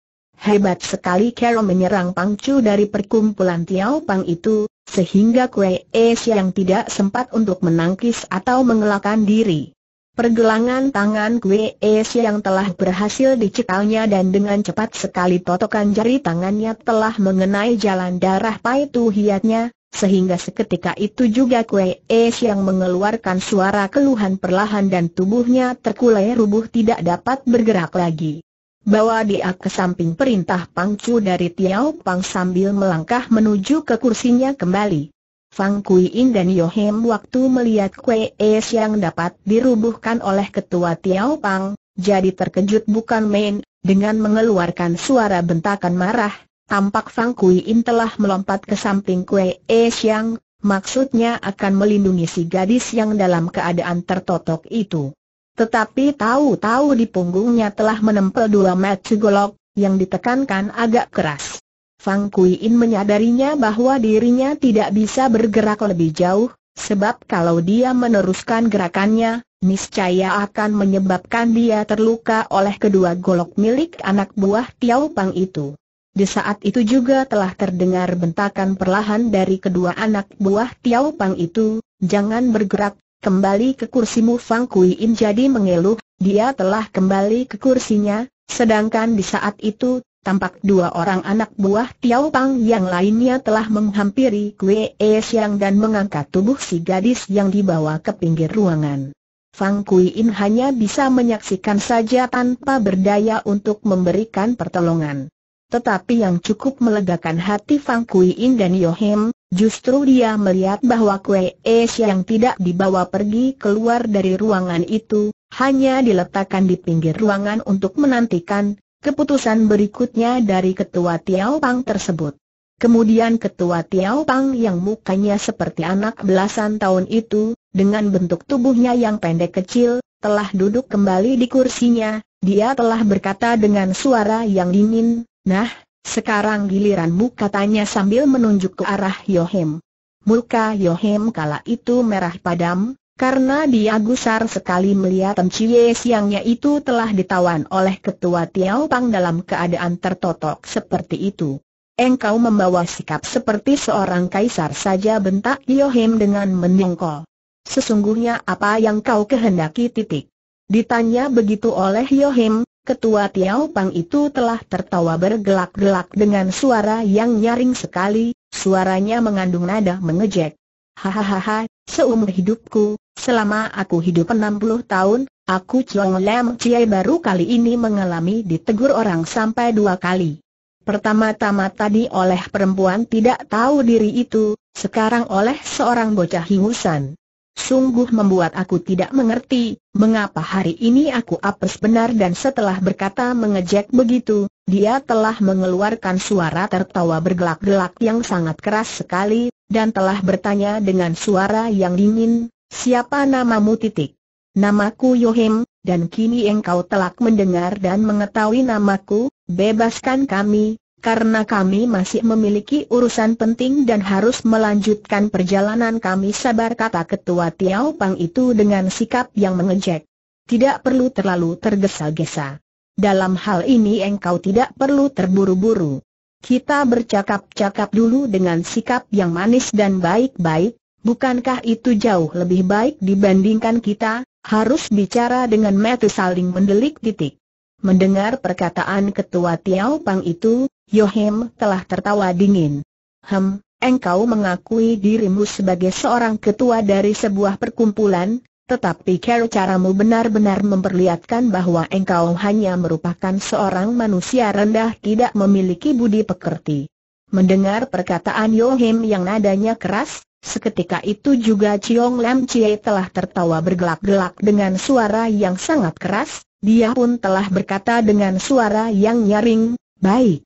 Hebat sekali Carol menyerang pangcu dari perkumpulan Tiao Pang itu, sehingga Kue Es yang tidak sempat untuk menangkis atau mengelakkan diri. Pergelangan tangan Kue Es yang telah berhasil dicekalnya dan dengan cepat sekali totokan jari tangannya telah mengenai jalan darah Tu Hiatnya, sehingga seketika itu juga Kue Es yang mengeluarkan suara keluhan perlahan dan tubuhnya terkulai rubuh tidak dapat bergerak lagi bawa dia ke samping perintah Pangcu dari Tiao Pang sambil melangkah menuju ke kursinya kembali. Fang Kui In dan Yohem waktu melihat kue es yang dapat dirubuhkan oleh ketua Tiao Pang, jadi terkejut bukan main, dengan mengeluarkan suara bentakan marah, tampak Fang Kui In telah melompat ke samping kue es yang, maksudnya akan melindungi si gadis yang dalam keadaan tertotok itu. Tetapi tahu-tahu di punggungnya telah menempel dua metu golok, yang ditekankan agak keras. Fang Kuiin menyadarinya bahwa dirinya tidak bisa bergerak lebih jauh, sebab kalau dia meneruskan gerakannya, niscaya akan menyebabkan dia terluka oleh kedua golok milik anak buah Tiao Pang itu. Di saat itu juga telah terdengar bentakan perlahan dari kedua anak buah Tiao Pang itu, jangan bergerak Kembali ke kursimu Fang Kui In jadi mengeluh, dia telah kembali ke kursinya, sedangkan di saat itu, tampak dua orang anak buah Tiao Pang yang lainnya telah menghampiri Kue E Siang dan mengangkat tubuh si gadis yang dibawa ke pinggir ruangan. Fang Kui In hanya bisa menyaksikan saja tanpa berdaya untuk memberikan pertolongan. Tetapi yang cukup melegakan hati Fang Kui In dan Yohem, Justru dia melihat bahwa kue es yang tidak dibawa pergi keluar dari ruangan itu, hanya diletakkan di pinggir ruangan untuk menantikan keputusan berikutnya dari ketua Tiao Pang tersebut. Kemudian ketua Tiao Pang yang mukanya seperti anak belasan tahun itu, dengan bentuk tubuhnya yang pendek kecil, telah duduk kembali di kursinya, dia telah berkata dengan suara yang dingin, Nah, sekarang giliranmu katanya sambil menunjuk ke arah Yohem. Muka Yohem kala itu merah padam, karena dia gusar sekali melihat Cie siangnya itu telah ditawan oleh ketua Tiao Pang dalam keadaan tertotok seperti itu. Engkau membawa sikap seperti seorang kaisar saja bentak Yohem dengan mendengkol. Sesungguhnya apa yang kau kehendaki titik? Ditanya begitu oleh Yohem, Ketua Tiao Pang itu telah tertawa bergelak-gelak dengan suara yang nyaring sekali, suaranya mengandung nada mengejek. Hahaha, seumur hidupku, selama aku hidup 60 tahun, aku Chong Lam Chiai baru kali ini mengalami ditegur orang sampai dua kali. Pertama-tama tadi oleh perempuan tidak tahu diri itu, sekarang oleh seorang bocah hingusan sungguh membuat aku tidak mengerti, mengapa hari ini aku apes benar dan setelah berkata mengejek begitu, dia telah mengeluarkan suara tertawa bergelak-gelak yang sangat keras sekali, dan telah bertanya dengan suara yang dingin, siapa namamu titik? Namaku Yohim, dan kini engkau telah mendengar dan mengetahui namaku, bebaskan kami, karena kami masih memiliki urusan penting dan harus melanjutkan perjalanan kami sabar kata ketua Tiao Pang itu dengan sikap yang mengejek. Tidak perlu terlalu tergesa-gesa. Dalam hal ini engkau tidak perlu terburu-buru. Kita bercakap-cakap dulu dengan sikap yang manis dan baik-baik, bukankah itu jauh lebih baik dibandingkan kita, harus bicara dengan metu saling mendelik titik. Mendengar perkataan ketua Tiao Pang itu, Yohim telah tertawa dingin. Hem, engkau mengakui dirimu sebagai seorang ketua dari sebuah perkumpulan, tetapi caramu benar-benar memperlihatkan bahwa engkau hanya merupakan seorang manusia rendah tidak memiliki budi pekerti. Mendengar perkataan Yohim yang nadanya keras, seketika itu juga Chiong Lam Chie telah tertawa bergelak-gelak dengan suara yang sangat keras, dia pun telah berkata dengan suara yang nyaring, Baik,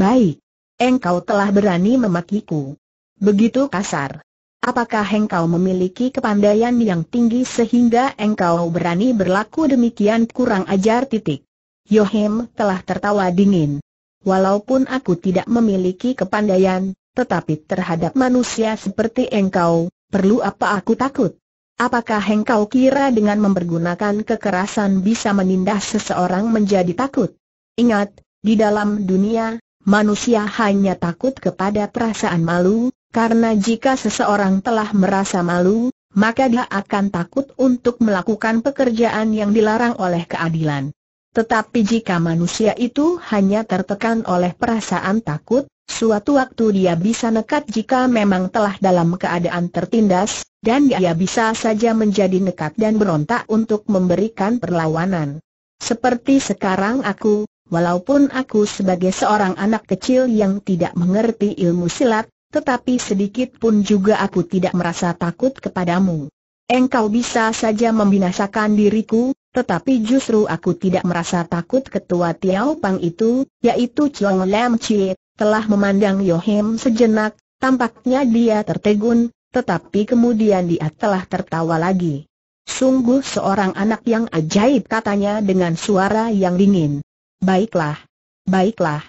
Baik. Engkau telah berani memakiku. Begitu kasar. Apakah engkau memiliki kepandaian yang tinggi sehingga engkau berani berlaku demikian kurang ajar titik? Yohem telah tertawa dingin. Walaupun aku tidak memiliki kepandaian, tetapi terhadap manusia seperti engkau, perlu apa aku takut? Apakah engkau kira dengan mempergunakan kekerasan bisa menindas seseorang menjadi takut? Ingat, di dalam dunia, Manusia hanya takut kepada perasaan malu, karena jika seseorang telah merasa malu, maka dia akan takut untuk melakukan pekerjaan yang dilarang oleh keadilan. Tetapi jika manusia itu hanya tertekan oleh perasaan takut, suatu waktu dia bisa nekat jika memang telah dalam keadaan tertindas, dan dia bisa saja menjadi nekat dan berontak untuk memberikan perlawanan. Seperti sekarang aku, Walaupun aku sebagai seorang anak kecil yang tidak mengerti ilmu silat, tetapi sedikit pun juga aku tidak merasa takut kepadamu. Engkau bisa saja membinasakan diriku, tetapi justru aku tidak merasa takut ketua Tiao Pang itu, yaitu Chong Lam Chie, telah memandang Yohem sejenak, tampaknya dia tertegun, tetapi kemudian dia telah tertawa lagi. Sungguh seorang anak yang ajaib katanya dengan suara yang dingin. Baiklah. Baiklah.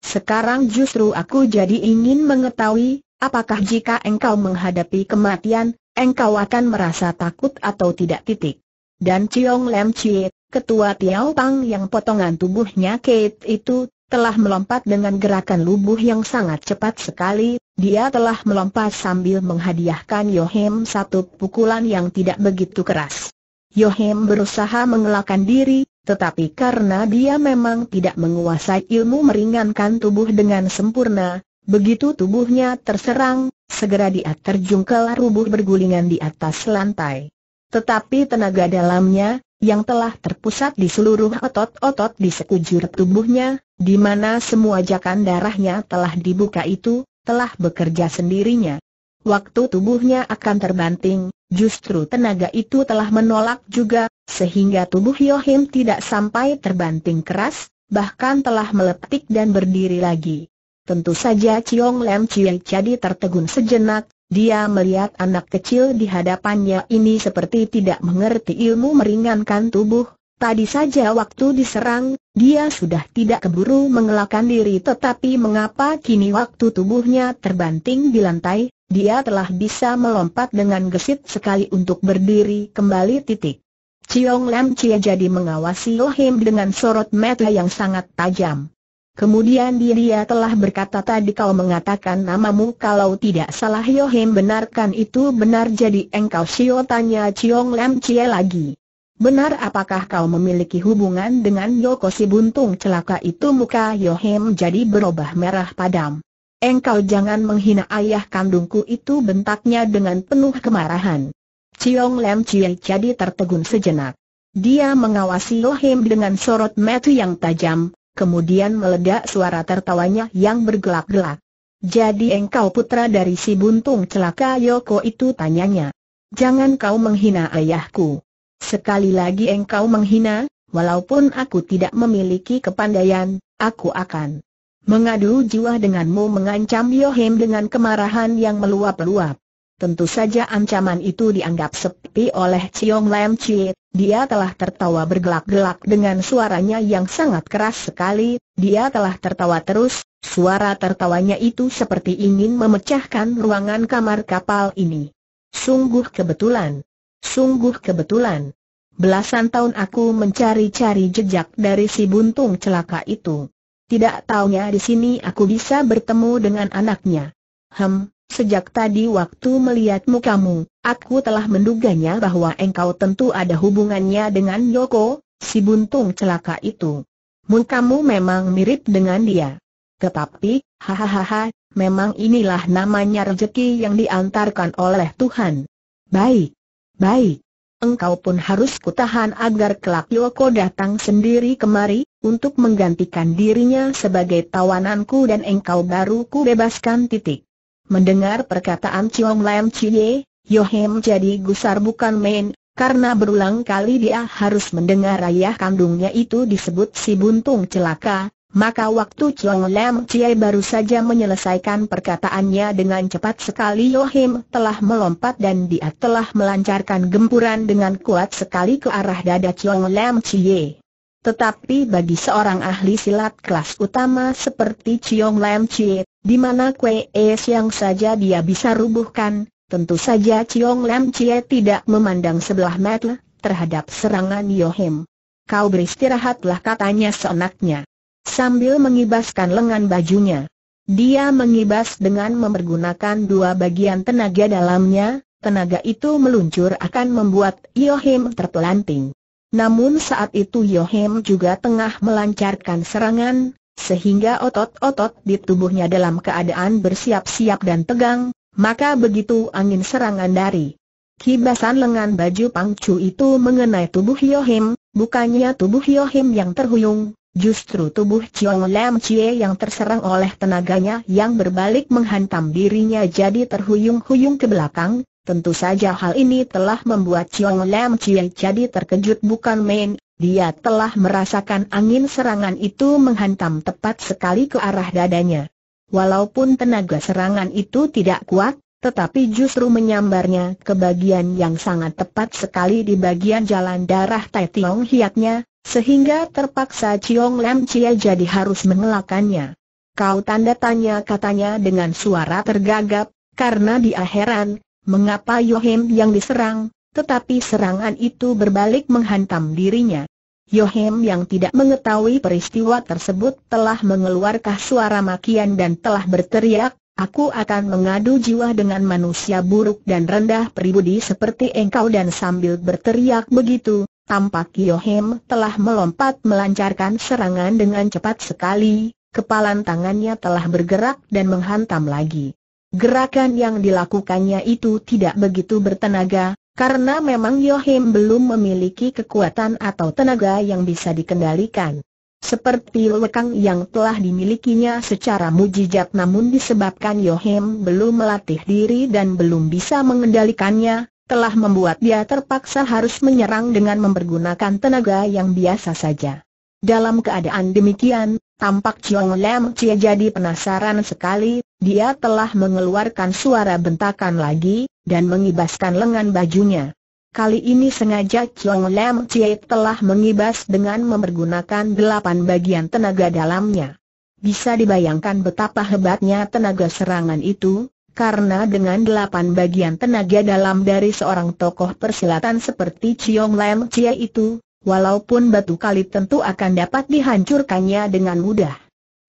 Sekarang justru aku jadi ingin mengetahui, apakah jika engkau menghadapi kematian, engkau akan merasa takut atau tidak titik. Dan Ciong Lam Chie, ketua Tiao Pang yang potongan tubuhnya Kate itu, telah melompat dengan gerakan lubuh yang sangat cepat sekali, dia telah melompat sambil menghadiahkan Yohem satu pukulan yang tidak begitu keras. Yohem berusaha mengelakkan diri, tetapi karena dia memang tidak menguasai ilmu meringankan tubuh dengan sempurna, begitu tubuhnya terserang, segera dia terjungkel rubuh bergulingan di atas lantai. Tetapi tenaga dalamnya, yang telah terpusat di seluruh otot-otot di sekujur tubuhnya, di mana semua jakan darahnya telah dibuka itu, telah bekerja sendirinya. Waktu tubuhnya akan terbanting, justru tenaga itu telah menolak juga, sehingga tubuh Yohim tidak sampai terbanting keras, bahkan telah meletik dan berdiri lagi. Tentu saja Chiong Lem Chie jadi tertegun sejenak, dia melihat anak kecil di hadapannya ini seperti tidak mengerti ilmu meringankan tubuh, Tadi saja waktu diserang, dia sudah tidak keburu mengelakkan diri tetapi mengapa kini waktu tubuhnya terbanting di lantai, dia telah bisa melompat dengan gesit sekali untuk berdiri kembali titik. Ciong Lam Cie jadi mengawasi Lohim dengan sorot mata yang sangat tajam. Kemudian dia telah berkata tadi kau mengatakan namamu kalau tidak salah Yohim benarkan itu benar jadi engkau siotanya Ciong Lam Cie lagi. Benar apakah kau memiliki hubungan dengan Yoko si buntung celaka itu muka Yohem jadi berubah merah padam. Engkau jangan menghina ayah kandungku itu bentaknya dengan penuh kemarahan. Ciong Lem Chie jadi tertegun sejenak. Dia mengawasi Yohem dengan sorot mata yang tajam, kemudian meledak suara tertawanya yang bergelak-gelak. Jadi engkau putra dari si buntung celaka Yoko itu tanyanya. Jangan kau menghina ayahku. Sekali lagi engkau menghina, walaupun aku tidak memiliki kepandaian, aku akan mengadu jiwa denganmu mengancam Yohim dengan kemarahan yang meluap-luap. Tentu saja ancaman itu dianggap sepi oleh Ciong Lam Chie, dia telah tertawa bergelak-gelak dengan suaranya yang sangat keras sekali, dia telah tertawa terus, suara tertawanya itu seperti ingin memecahkan ruangan kamar kapal ini. Sungguh kebetulan. Sungguh kebetulan. Belasan tahun aku mencari-cari jejak dari si buntung celaka itu. Tidak taunya di sini aku bisa bertemu dengan anaknya. Hem, sejak tadi waktu melihatmu kamu, aku telah menduganya bahwa engkau tentu ada hubungannya dengan Yoko, si buntung celaka itu. Mukamu memang mirip dengan dia. Tetapi, hahaha, memang inilah namanya rezeki yang diantarkan oleh Tuhan. Baik, Baik. Engkau pun harus kutahan agar kelak Yoko datang sendiri kemari, untuk menggantikan dirinya sebagai tawananku dan engkau baru ku bebaskan titik. Mendengar perkataan Chiong Lam Chie, Yohem jadi gusar bukan main, karena berulang kali dia harus mendengar ayah kandungnya itu disebut si buntung celaka, maka waktu Chong Lam Chie baru saja menyelesaikan perkataannya dengan cepat sekali Yohim telah melompat dan dia telah melancarkan gempuran dengan kuat sekali ke arah dada Chong Lam Chie. Tetapi bagi seorang ahli silat kelas utama seperti Chong Lam Chie, di mana kue es yang saja dia bisa rubuhkan, tentu saja Chong Lam Chie tidak memandang sebelah mata terhadap serangan Yohim. Kau beristirahatlah katanya seenaknya sambil mengibaskan lengan bajunya. Dia mengibas dengan mempergunakan dua bagian tenaga dalamnya, tenaga itu meluncur akan membuat Yohim terpelanting. Namun saat itu Yohim juga tengah melancarkan serangan, sehingga otot-otot di tubuhnya dalam keadaan bersiap-siap dan tegang, maka begitu angin serangan dari kibasan lengan baju Pangcu itu mengenai tubuh Yohim, bukannya tubuh Yohim yang terhuyung, Justru tubuh Chiong Lam Chie yang terserang oleh tenaganya yang berbalik menghantam dirinya jadi terhuyung-huyung ke belakang, tentu saja hal ini telah membuat Chiong Lam Chie jadi terkejut bukan main, dia telah merasakan angin serangan itu menghantam tepat sekali ke arah dadanya. Walaupun tenaga serangan itu tidak kuat, tetapi justru menyambarnya ke bagian yang sangat tepat sekali di bagian jalan darah Tai Tiong Hiatnya, sehingga terpaksa Chiong Lam Chia jadi harus mengelakannya. Kau tanda tanya katanya dengan suara tergagap, karena dia heran, mengapa Yohem yang diserang, tetapi serangan itu berbalik menghantam dirinya. Yohem yang tidak mengetahui peristiwa tersebut telah mengeluarkan suara makian dan telah berteriak, Aku akan mengadu jiwa dengan manusia buruk dan rendah pribudi seperti engkau dan sambil berteriak begitu, Tampak Yohem telah melompat melancarkan serangan dengan cepat sekali, kepalan tangannya telah bergerak dan menghantam lagi. Gerakan yang dilakukannya itu tidak begitu bertenaga, karena memang Yohem belum memiliki kekuatan atau tenaga yang bisa dikendalikan. Seperti lekang yang telah dimilikinya secara mujizat namun disebabkan Yohem belum melatih diri dan belum bisa mengendalikannya, telah membuat dia terpaksa harus menyerang dengan mempergunakan tenaga yang biasa saja. Dalam keadaan demikian, tampak Chiong Lam Cie jadi penasaran sekali, dia telah mengeluarkan suara bentakan lagi, dan mengibaskan lengan bajunya. Kali ini sengaja Chiong Lam Cie telah mengibas dengan mempergunakan delapan bagian tenaga dalamnya. Bisa dibayangkan betapa hebatnya tenaga serangan itu, karena dengan delapan bagian tenaga dalam dari seorang tokoh persilatan seperti Chiong Lam Chia itu, walaupun batu kali tentu akan dapat dihancurkannya dengan mudah.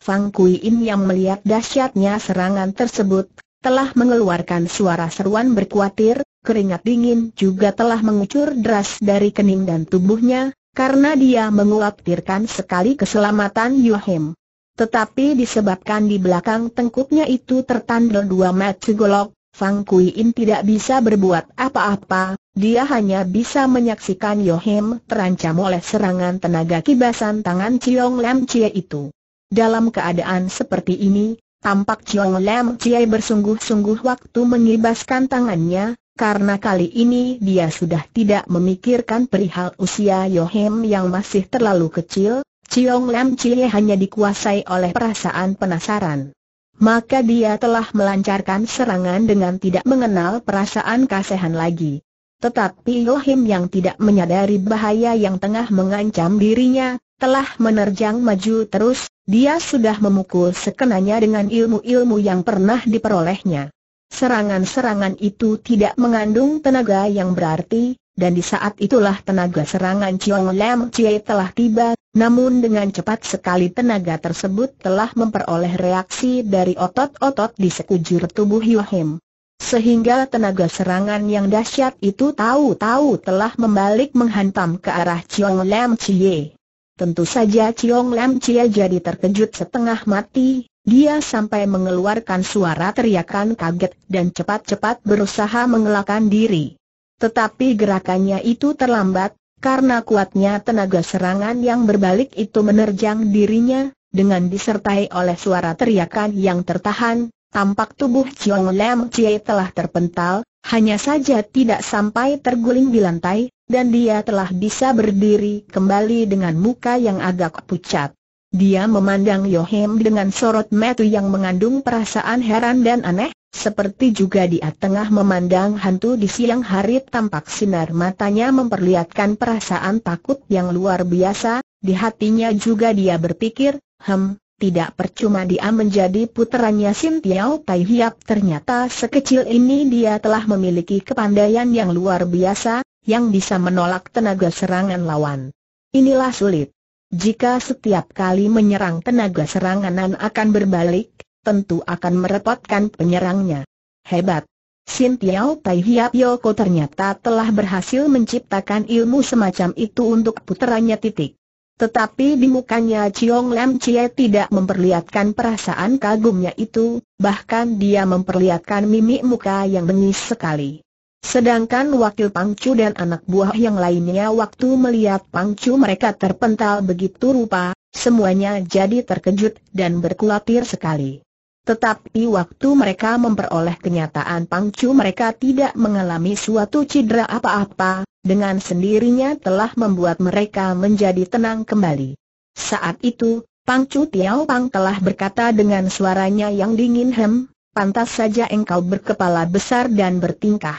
Fang Kui In yang melihat dahsyatnya serangan tersebut, telah mengeluarkan suara seruan berkuatir, keringat dingin juga telah mengucur deras dari kening dan tubuhnya, karena dia mengkhawatirkan sekali keselamatan Yohem. Tetapi disebabkan di belakang tengkuknya itu tertandel dua mata golok, Fang Kui In tidak bisa berbuat apa-apa, dia hanya bisa menyaksikan Yohim terancam oleh serangan tenaga kibasan tangan Chiong Lam Chie itu. Dalam keadaan seperti ini, tampak Chiong Lam Chie bersungguh-sungguh waktu mengibaskan tangannya, karena kali ini dia sudah tidak memikirkan perihal usia Yohim yang masih terlalu kecil, Ciong Lam Chie hanya dikuasai oleh perasaan penasaran. Maka dia telah melancarkan serangan dengan tidak mengenal perasaan kasihan lagi. Tetapi Yohim yang tidak menyadari bahaya yang tengah mengancam dirinya, telah menerjang maju terus, dia sudah memukul sekenanya dengan ilmu-ilmu yang pernah diperolehnya. Serangan-serangan itu tidak mengandung tenaga yang berarti, dan di saat itulah tenaga serangan Chiong Lam Chie telah tiba, namun dengan cepat sekali tenaga tersebut telah memperoleh reaksi dari otot-otot di sekujur tubuh Yohim. Sehingga tenaga serangan yang dahsyat itu tahu-tahu telah membalik menghantam ke arah Chiong Lam Chie. Tentu saja Chiong Lam Chie jadi terkejut setengah mati, dia sampai mengeluarkan suara teriakan kaget dan cepat-cepat berusaha mengelakkan diri. Tetapi gerakannya itu terlambat, karena kuatnya tenaga serangan yang berbalik itu menerjang dirinya, dengan disertai oleh suara teriakan yang tertahan, tampak tubuh Chiong Lam Chie telah terpental, hanya saja tidak sampai terguling di lantai, dan dia telah bisa berdiri kembali dengan muka yang agak pucat. Dia memandang Yohem dengan sorot metu yang mengandung perasaan heran dan aneh, seperti juga dia tengah memandang hantu di siang hari tampak sinar matanya memperlihatkan perasaan takut yang luar biasa, di hatinya juga dia berpikir, hem, tidak percuma dia menjadi puteranya Sim Tai Hiap ternyata sekecil ini dia telah memiliki kepandaian yang luar biasa, yang bisa menolak tenaga serangan lawan. Inilah sulit. Jika setiap kali menyerang tenaga seranganan akan berbalik, tentu akan merepotkan penyerangnya. Hebat! Sin Tiao Tai Hiap Yoko ternyata telah berhasil menciptakan ilmu semacam itu untuk puteranya titik. Tetapi di mukanya Chiong Lam Chie tidak memperlihatkan perasaan kagumnya itu, bahkan dia memperlihatkan mimik muka yang bengis sekali. Sedangkan wakil Pangcu dan anak buah yang lainnya waktu melihat Pangcu mereka terpental begitu rupa, semuanya jadi terkejut dan berkulatir sekali. Tetapi waktu mereka memperoleh kenyataan pangcu mereka tidak mengalami suatu cedera apa-apa, dengan sendirinya telah membuat mereka menjadi tenang kembali. Saat itu, Pangcu Tiao Pang telah berkata dengan suaranya yang dingin hem, pantas saja engkau berkepala besar dan bertingkah.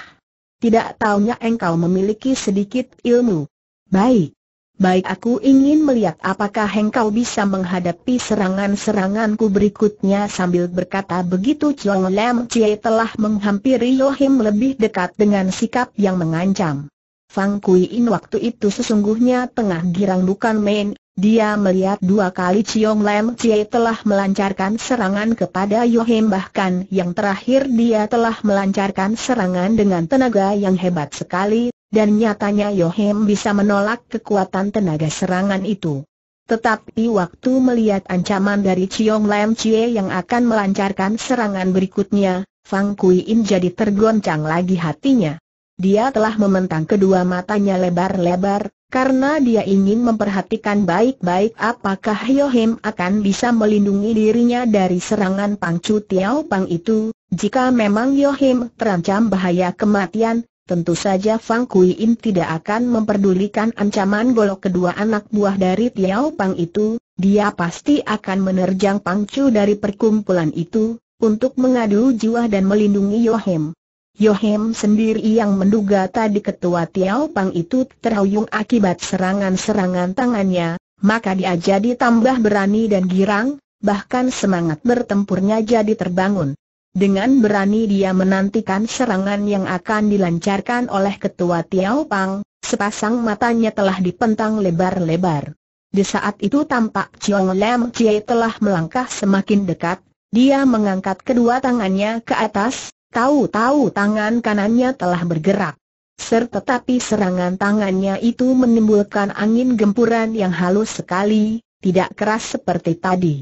Tidak taunya engkau memiliki sedikit ilmu. Baik, baik aku ingin melihat apakah hengkau bisa menghadapi serangan-seranganku berikutnya sambil berkata begitu Chong Lam Chie telah menghampiri Yohim lebih dekat dengan sikap yang mengancam. Fang Kui In waktu itu sesungguhnya tengah girang bukan main, dia melihat dua kali Chong Lam Chie telah melancarkan serangan kepada Yohim bahkan yang terakhir dia telah melancarkan serangan dengan tenaga yang hebat sekali dan nyatanya Yohem bisa menolak kekuatan tenaga serangan itu. Tetapi waktu melihat ancaman dari Chiong Lam Chie yang akan melancarkan serangan berikutnya, Fang Kui In jadi tergoncang lagi hatinya. Dia telah mementang kedua matanya lebar-lebar, karena dia ingin memperhatikan baik-baik apakah Yohem akan bisa melindungi dirinya dari serangan Pangcu Tiao Pang itu. Jika memang Yohem terancam bahaya kematian, tentu saja Fang Kui In tidak akan memperdulikan ancaman golok kedua anak buah dari Tiao Pang itu, dia pasti akan menerjang Pang Chu dari perkumpulan itu, untuk mengadu jiwa dan melindungi Yohem. Yohem sendiri yang menduga tadi ketua Tiao Pang itu terhuyung akibat serangan-serangan tangannya, maka dia jadi tambah berani dan girang, bahkan semangat bertempurnya jadi terbangun. Dengan berani dia menantikan serangan yang akan dilancarkan oleh ketua Tiao Pang, sepasang matanya telah dipentang lebar-lebar. Di saat itu tampak Chiong Lam Chie telah melangkah semakin dekat, dia mengangkat kedua tangannya ke atas, tahu-tahu tangan kanannya telah bergerak. Tetapi serangan tangannya itu menimbulkan angin gempuran yang halus sekali, tidak keras seperti tadi.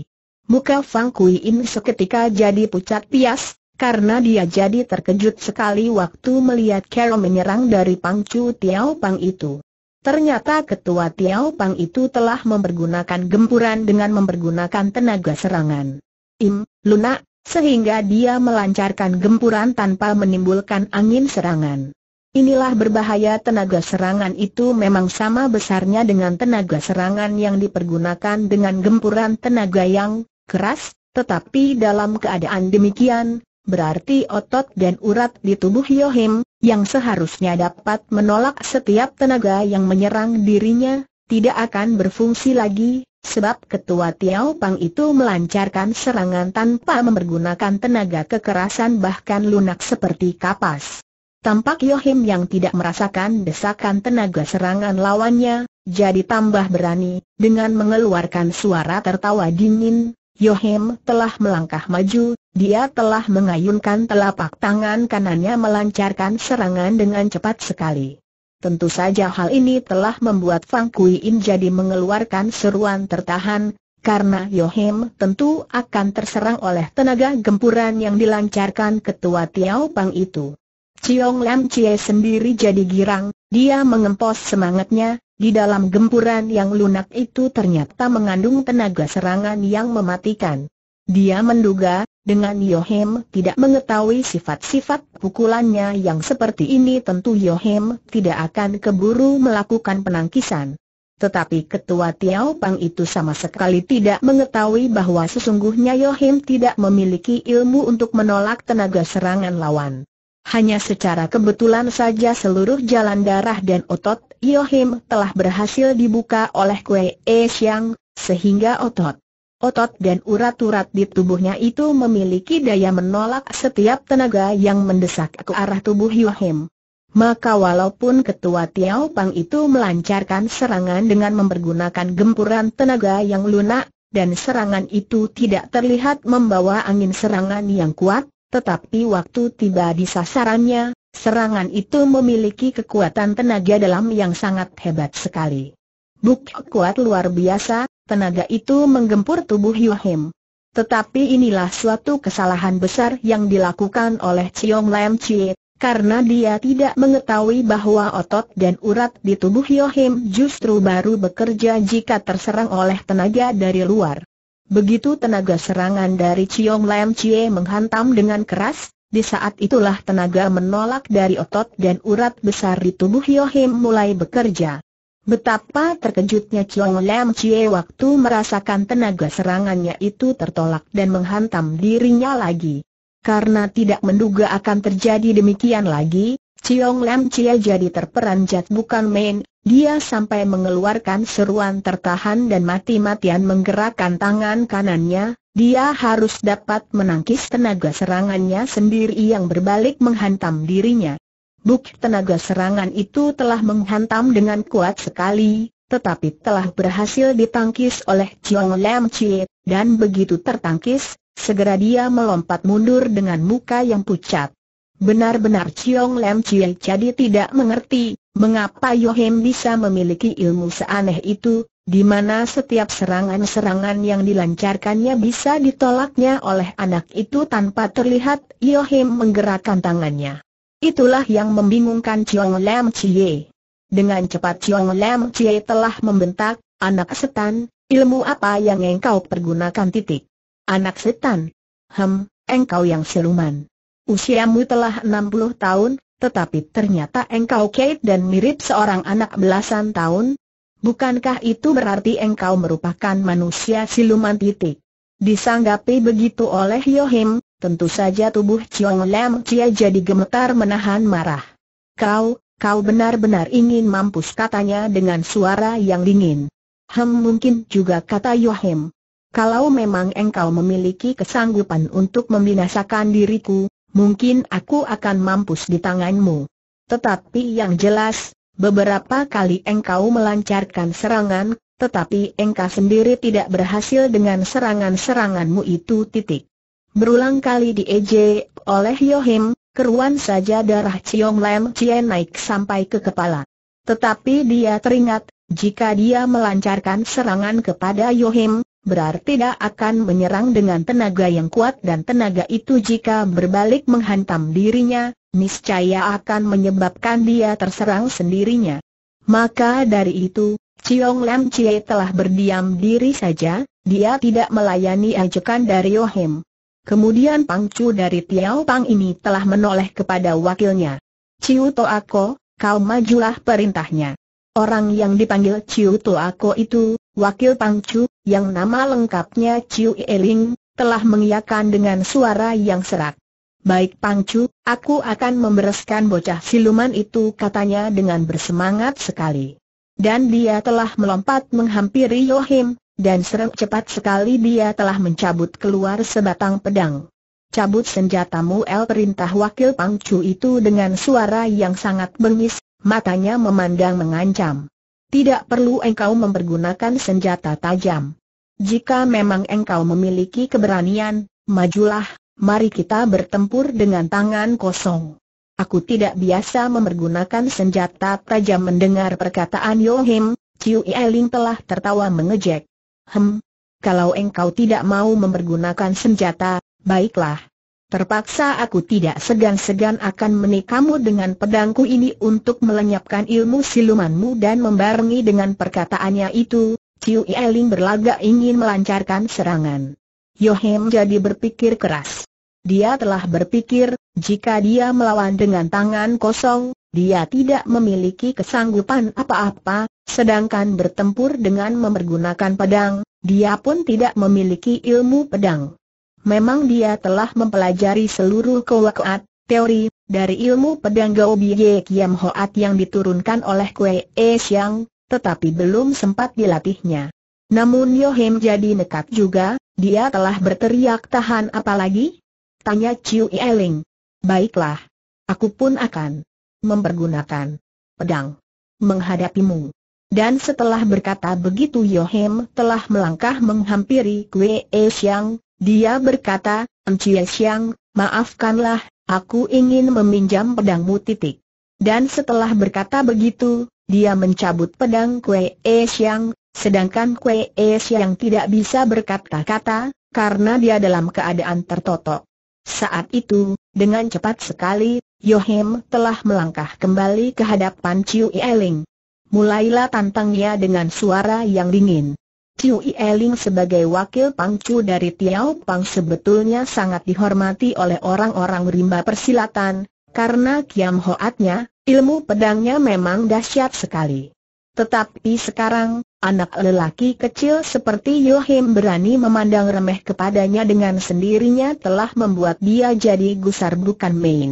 Muka Fang Kui Im seketika jadi pucat pias, karena dia jadi terkejut sekali waktu melihat Carol menyerang dari Pang Pangcu Tiao Pang itu. Ternyata ketua Tiao Pang itu telah mempergunakan gempuran dengan mempergunakan tenaga serangan. Im, lunak, sehingga dia melancarkan gempuran tanpa menimbulkan angin serangan. Inilah berbahaya tenaga serangan itu memang sama besarnya dengan tenaga serangan yang dipergunakan dengan gempuran tenaga yang keras, tetapi dalam keadaan demikian, berarti otot dan urat di tubuh Yohim, yang seharusnya dapat menolak setiap tenaga yang menyerang dirinya, tidak akan berfungsi lagi, sebab ketua Tiao Pang itu melancarkan serangan tanpa mempergunakan tenaga kekerasan bahkan lunak seperti kapas. Tampak Yohim yang tidak merasakan desakan tenaga serangan lawannya, jadi tambah berani, dengan mengeluarkan suara tertawa dingin, Yohem telah melangkah maju, dia telah mengayunkan telapak tangan kanannya melancarkan serangan dengan cepat sekali. Tentu saja hal ini telah membuat Fang Kui In jadi mengeluarkan seruan tertahan, karena Yohem tentu akan terserang oleh tenaga gempuran yang dilancarkan ketua Tiao Pang itu. Ciong Lam Chie sendiri jadi girang, dia mengempos semangatnya, di dalam gempuran yang lunak itu ternyata mengandung tenaga serangan yang mematikan. Dia menduga, dengan Yohem tidak mengetahui sifat-sifat pukulannya yang seperti ini tentu Yohem tidak akan keburu melakukan penangkisan. Tetapi ketua Tiao Pang itu sama sekali tidak mengetahui bahwa sesungguhnya Yohim tidak memiliki ilmu untuk menolak tenaga serangan lawan. Hanya secara kebetulan saja seluruh jalan darah dan otot Yohim telah berhasil dibuka oleh Kue E Xiang, sehingga otot, otot dan urat-urat di tubuhnya itu memiliki daya menolak setiap tenaga yang mendesak ke arah tubuh Yohim. Maka walaupun ketua Tiao Pang itu melancarkan serangan dengan mempergunakan gempuran tenaga yang lunak, dan serangan itu tidak terlihat membawa angin serangan yang kuat, tetapi waktu tiba di sasarannya, serangan itu memiliki kekuatan tenaga dalam yang sangat hebat sekali. Buk kuat luar biasa, tenaga itu menggempur tubuh Yohim. Tetapi inilah suatu kesalahan besar yang dilakukan oleh Chiong Lam Chie, karena dia tidak mengetahui bahwa otot dan urat di tubuh Yohim justru baru bekerja jika terserang oleh tenaga dari luar. Begitu tenaga serangan dari Chiong Lam Chie menghantam dengan keras, di saat itulah tenaga menolak dari otot dan urat besar di tubuh Yohim mulai bekerja. Betapa terkejutnya Chiong Lam Chie waktu merasakan tenaga serangannya itu tertolak dan menghantam dirinya lagi. Karena tidak menduga akan terjadi demikian lagi, Ciong Lam Chia jadi terperanjat bukan main, dia sampai mengeluarkan seruan tertahan dan mati-matian menggerakkan tangan kanannya, dia harus dapat menangkis tenaga serangannya sendiri yang berbalik menghantam dirinya. Buk tenaga serangan itu telah menghantam dengan kuat sekali, tetapi telah berhasil ditangkis oleh Ciong Lam Chia, dan begitu tertangkis, segera dia melompat mundur dengan muka yang pucat. Benar-benar Ciong Lam Chie jadi tidak mengerti, mengapa Yohem bisa memiliki ilmu seaneh itu, di mana setiap serangan-serangan yang dilancarkannya bisa ditolaknya oleh anak itu tanpa terlihat Yohem menggerakkan tangannya. Itulah yang membingungkan Ciong Lam Chie. Dengan cepat Ciong Lam Chie telah membentak, anak setan, ilmu apa yang engkau pergunakan titik? Anak setan? Hem, engkau yang siluman usiamu telah 60 tahun, tetapi ternyata engkau kait dan mirip seorang anak belasan tahun? Bukankah itu berarti engkau merupakan manusia siluman titik? Disanggapi begitu oleh Yohim, tentu saja tubuh Chiong Lam Chia jadi gemetar menahan marah. Kau, kau benar-benar ingin mampus katanya dengan suara yang dingin. Hem mungkin juga kata Yohim. Kalau memang engkau memiliki kesanggupan untuk membinasakan diriku, mungkin aku akan mampus di tanganmu. Tetapi yang jelas, beberapa kali engkau melancarkan serangan, tetapi engkau sendiri tidak berhasil dengan serangan-seranganmu itu titik. Berulang kali diejek oleh Yohim, keruan saja darah Ciong Lam Chien naik sampai ke kepala. Tetapi dia teringat, jika dia melancarkan serangan kepada Yohim, berarti dia akan menyerang dengan tenaga yang kuat dan tenaga itu jika berbalik menghantam dirinya, niscaya akan menyebabkan dia terserang sendirinya. Maka dari itu, Ciong Lam Chie telah berdiam diri saja, dia tidak melayani ajakan dari Yohim. Kemudian Pang Chu dari Tiao Pang ini telah menoleh kepada wakilnya. Ciu To Ako, kau majulah perintahnya. Orang yang dipanggil Ciu To Ako itu, wakil Pangcu, yang nama lengkapnya Chiu Eling, telah mengiakan dengan suara yang serak. Baik Pangcu, aku akan membereskan bocah siluman itu katanya dengan bersemangat sekali. Dan dia telah melompat menghampiri Yohim, dan serem cepat sekali dia telah mencabut keluar sebatang pedang. Cabut senjatamu El perintah wakil Pangcu itu dengan suara yang sangat bengis, matanya memandang mengancam. Tidak perlu engkau mempergunakan senjata tajam. Jika memang engkau memiliki keberanian, majulah, mari kita bertempur dengan tangan kosong. Aku tidak biasa mempergunakan senjata tajam mendengar perkataan Yohim, Chiu Eling telah tertawa mengejek. Hem, kalau engkau tidak mau mempergunakan senjata, baiklah, Terpaksa aku tidak segan-segan akan menikamu dengan pedangku ini untuk melenyapkan ilmu silumanmu dan membarengi dengan perkataannya itu, Ciu Eling berlagak ingin melancarkan serangan. Yohem jadi berpikir keras. Dia telah berpikir, jika dia melawan dengan tangan kosong, dia tidak memiliki kesanggupan apa-apa, sedangkan bertempur dengan memergunakan pedang, dia pun tidak memiliki ilmu pedang. Memang dia telah mempelajari seluruh kewakuat, teori, dari ilmu pedang Gao Biye Kiam Hoat yang diturunkan oleh Kue E Xiang, tetapi belum sempat dilatihnya. Namun Yohim jadi nekat juga, dia telah berteriak tahan apalagi? Tanya Chiu Eling. Baiklah. Aku pun akan mempergunakan pedang menghadapimu. Dan setelah berkata begitu Yohim telah melangkah menghampiri Kue E Xiang, dia berkata, Encik Siang, maafkanlah, aku ingin meminjam pedangmu titik. Dan setelah berkata begitu, dia mencabut pedang Kue E Siang, sedangkan Kue E Siang tidak bisa berkata-kata, karena dia dalam keadaan tertotok. Saat itu, dengan cepat sekali, Yohem telah melangkah kembali ke hadapan Chiu Eling. Mulailah tantangnya dengan suara yang dingin. Cui Eling sebagai wakil pangcu dari Tiao Pang sebetulnya sangat dihormati oleh orang-orang rimba persilatan, karena Kiam Hoatnya, ilmu pedangnya memang dahsyat sekali. Tetapi sekarang, anak lelaki kecil seperti Yohim berani memandang remeh kepadanya dengan sendirinya telah membuat dia jadi gusar bukan main.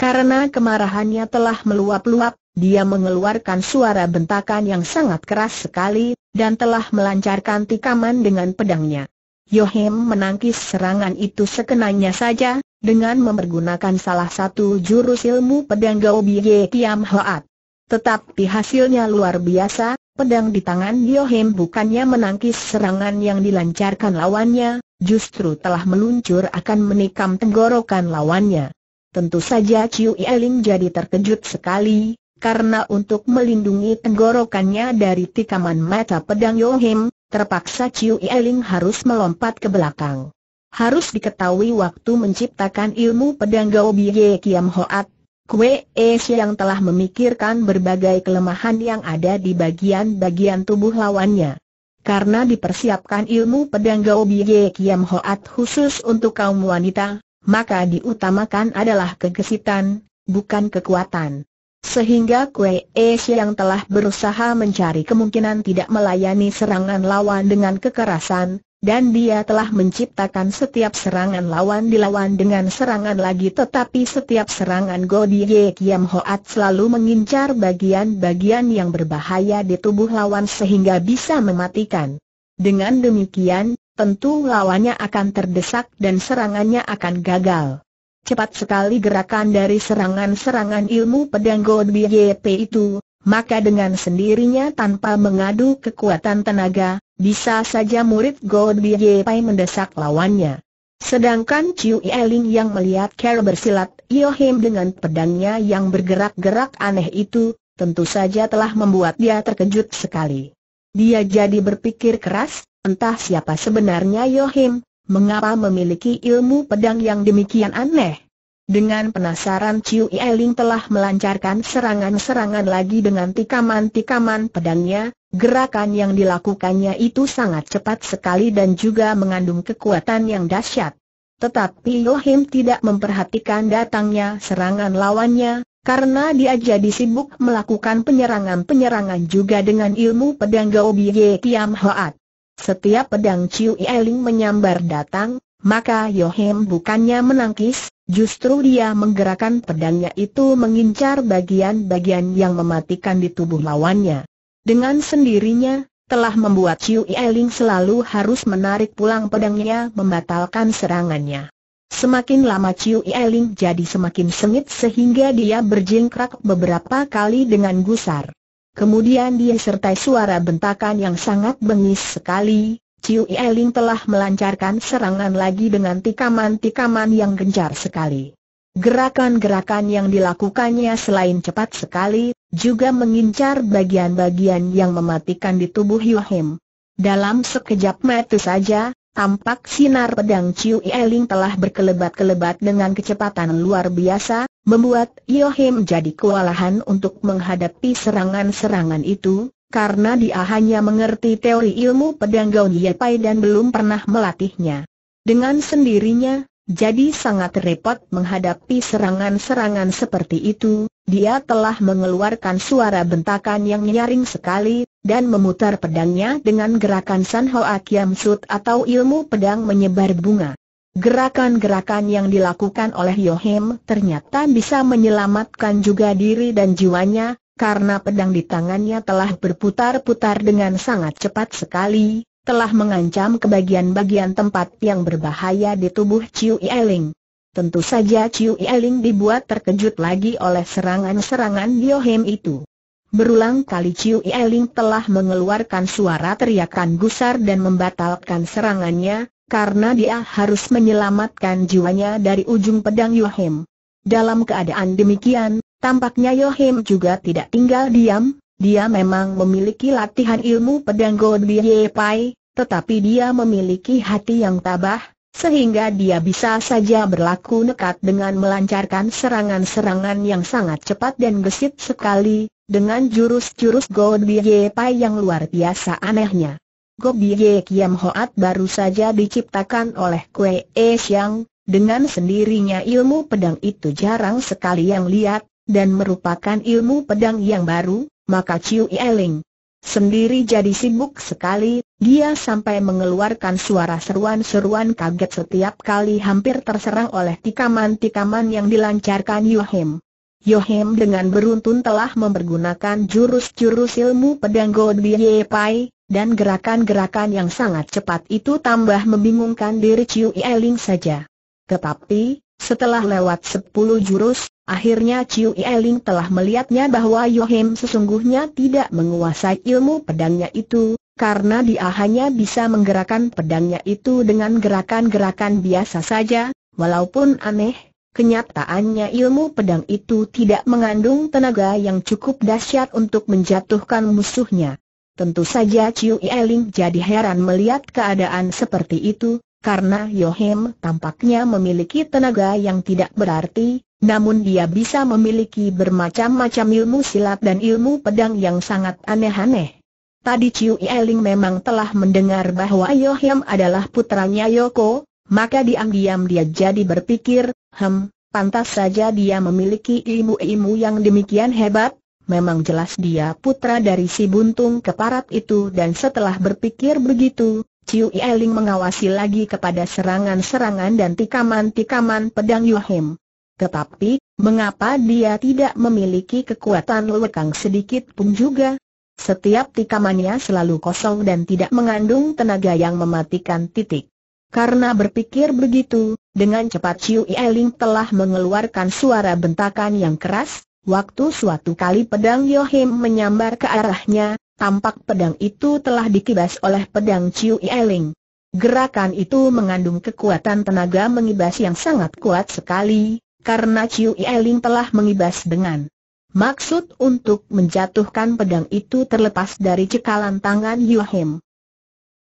Karena kemarahannya telah meluap-luap, dia mengeluarkan suara bentakan yang sangat keras sekali, dan telah melancarkan tikaman dengan pedangnya. Yohim menangkis serangan itu sekenanya saja, dengan mempergunakan salah satu jurus ilmu pedang Gao Biye Kiam Hoat. Tetapi hasilnya luar biasa, pedang di tangan Yohim bukannya menangkis serangan yang dilancarkan lawannya, justru telah meluncur akan menikam tenggorokan lawannya. Tentu saja Ciu Eling jadi terkejut sekali, karena untuk melindungi tenggorokannya dari tikaman mata pedang Yohim, terpaksa Chiu Eling harus melompat ke belakang. Harus diketahui waktu menciptakan ilmu pedang Gao Biye Kiam Hoat, Kwe Es yang telah memikirkan berbagai kelemahan yang ada di bagian-bagian tubuh lawannya. Karena dipersiapkan ilmu pedang Gao Biye Kiam Hoat khusus untuk kaum wanita, maka diutamakan adalah kegesitan, bukan kekuatan. Sehingga Kue Es yang telah berusaha mencari kemungkinan tidak melayani serangan lawan dengan kekerasan, dan dia telah menciptakan setiap serangan lawan dilawan dengan serangan lagi tetapi setiap serangan Ye Kiam Hoat selalu mengincar bagian-bagian yang berbahaya di tubuh lawan sehingga bisa mematikan. Dengan demikian, tentu lawannya akan terdesak dan serangannya akan gagal cepat sekali gerakan dari serangan-serangan ilmu pedang God BYP itu, maka dengan sendirinya tanpa mengadu kekuatan tenaga, bisa saja murid God BYP mendesak lawannya. Sedangkan Chiu Eling yang melihat Carol bersilat Yohim dengan pedangnya yang bergerak-gerak aneh itu, tentu saja telah membuat dia terkejut sekali. Dia jadi berpikir keras, entah siapa sebenarnya Yohim, mengapa memiliki ilmu pedang yang demikian aneh? Dengan penasaran Chiu telah melancarkan serangan-serangan lagi dengan tikaman-tikaman pedangnya, gerakan yang dilakukannya itu sangat cepat sekali dan juga mengandung kekuatan yang dahsyat. Tetapi Yohim tidak memperhatikan datangnya serangan lawannya, karena dia jadi sibuk melakukan penyerangan-penyerangan juga dengan ilmu pedang Gaobie Kiam Hoat. Setiap pedang Chiu Eling menyambar datang, maka Yohem bukannya menangkis, justru dia menggerakkan pedangnya itu mengincar bagian-bagian yang mematikan di tubuh lawannya. Dengan sendirinya, telah membuat Chiu Eling selalu harus menarik pulang pedangnya membatalkan serangannya. Semakin lama Chiu Eling jadi semakin sengit sehingga dia berjingkrak beberapa kali dengan gusar. Kemudian disertai suara bentakan yang sangat bengis sekali, Ciu Eling telah melancarkan serangan lagi dengan tikaman-tikaman yang gencar sekali. Gerakan-gerakan yang dilakukannya selain cepat sekali, juga mengincar bagian-bagian yang mematikan di tubuh Yohim. Dalam sekejap mata saja, Tampak sinar pedang Chiu Eling telah berkelebat-kelebat dengan kecepatan luar biasa, membuat Yohim jadi kewalahan untuk menghadapi serangan-serangan itu, karena dia hanya mengerti teori ilmu pedang Gaun Yepai dan belum pernah melatihnya. Dengan sendirinya, jadi sangat repot menghadapi serangan-serangan seperti itu, dia telah mengeluarkan suara bentakan yang nyaring sekali, dan memutar pedangnya dengan gerakan San Hoa Kiam Sut atau ilmu pedang menyebar bunga. Gerakan-gerakan yang dilakukan oleh Yohem ternyata bisa menyelamatkan juga diri dan jiwanya, karena pedang di tangannya telah berputar-putar dengan sangat cepat sekali, telah mengancam kebagian bagian tempat yang berbahaya di tubuh Chiu Eling. Tentu saja Chiu Eling dibuat terkejut lagi oleh serangan-serangan Diohem itu. Berulang kali Chiu Eling telah mengeluarkan suara teriakan gusar dan membatalkan serangannya, karena dia harus menyelamatkan jiwanya dari ujung pedang Yohim. Dalam keadaan demikian, tampaknya Yohim juga tidak tinggal diam, dia memang memiliki latihan ilmu pedang Godbye Pai, tetapi dia memiliki hati yang tabah, sehingga dia bisa saja berlaku nekat dengan melancarkan serangan-serangan yang sangat cepat dan gesit sekali, dengan jurus-jurus Godbye Pai yang luar biasa anehnya. Gobiye Kiam Hoat baru saja diciptakan oleh Kue E Xiang, dengan sendirinya ilmu pedang itu jarang sekali yang lihat, dan merupakan ilmu pedang yang baru, maka Ciu Yeling sendiri jadi sibuk sekali, dia sampai mengeluarkan suara seruan-seruan kaget setiap kali hampir terserang oleh tikaman-tikaman yang dilancarkan Yohim. Yohim dengan beruntun telah mempergunakan jurus-jurus ilmu pedang Godbye Pai, dan gerakan-gerakan yang sangat cepat itu tambah membingungkan diri Ciu Yeling saja. Tetapi, setelah lewat 10 jurus, Akhirnya Chiu Eling telah melihatnya bahwa Yohim sesungguhnya tidak menguasai ilmu pedangnya itu, karena dia hanya bisa menggerakkan pedangnya itu dengan gerakan-gerakan biasa saja, walaupun aneh, kenyataannya ilmu pedang itu tidak mengandung tenaga yang cukup dahsyat untuk menjatuhkan musuhnya. Tentu saja Chiu Eling jadi heran melihat keadaan seperti itu, karena Yohim tampaknya memiliki tenaga yang tidak berarti, namun dia bisa memiliki bermacam-macam ilmu silat dan ilmu pedang yang sangat aneh-aneh. Tadi Ciu Eling memang telah mendengar bahwa Yohyam adalah putranya Yoko, maka diam-diam dia jadi berpikir, hem, pantas saja dia memiliki ilmu-ilmu yang demikian hebat, Memang jelas dia putra dari si buntung keparat itu dan setelah berpikir begitu, Ciu Eling mengawasi lagi kepada serangan-serangan dan tikaman-tikaman pedang Yohem. Tetapi, mengapa dia tidak memiliki kekuatan lekang sedikit pun juga? Setiap tikamannya selalu kosong dan tidak mengandung tenaga yang mematikan titik. Karena berpikir begitu, dengan cepat Chiu Yiling telah mengeluarkan suara bentakan yang keras, waktu suatu kali pedang Yohim menyambar ke arahnya, tampak pedang itu telah dikibas oleh pedang Chiu Yiling. Gerakan itu mengandung kekuatan tenaga mengibas yang sangat kuat sekali, karena Chiu telah mengibas dengan maksud untuk menjatuhkan pedang itu terlepas dari cekalan tangan Yuhim.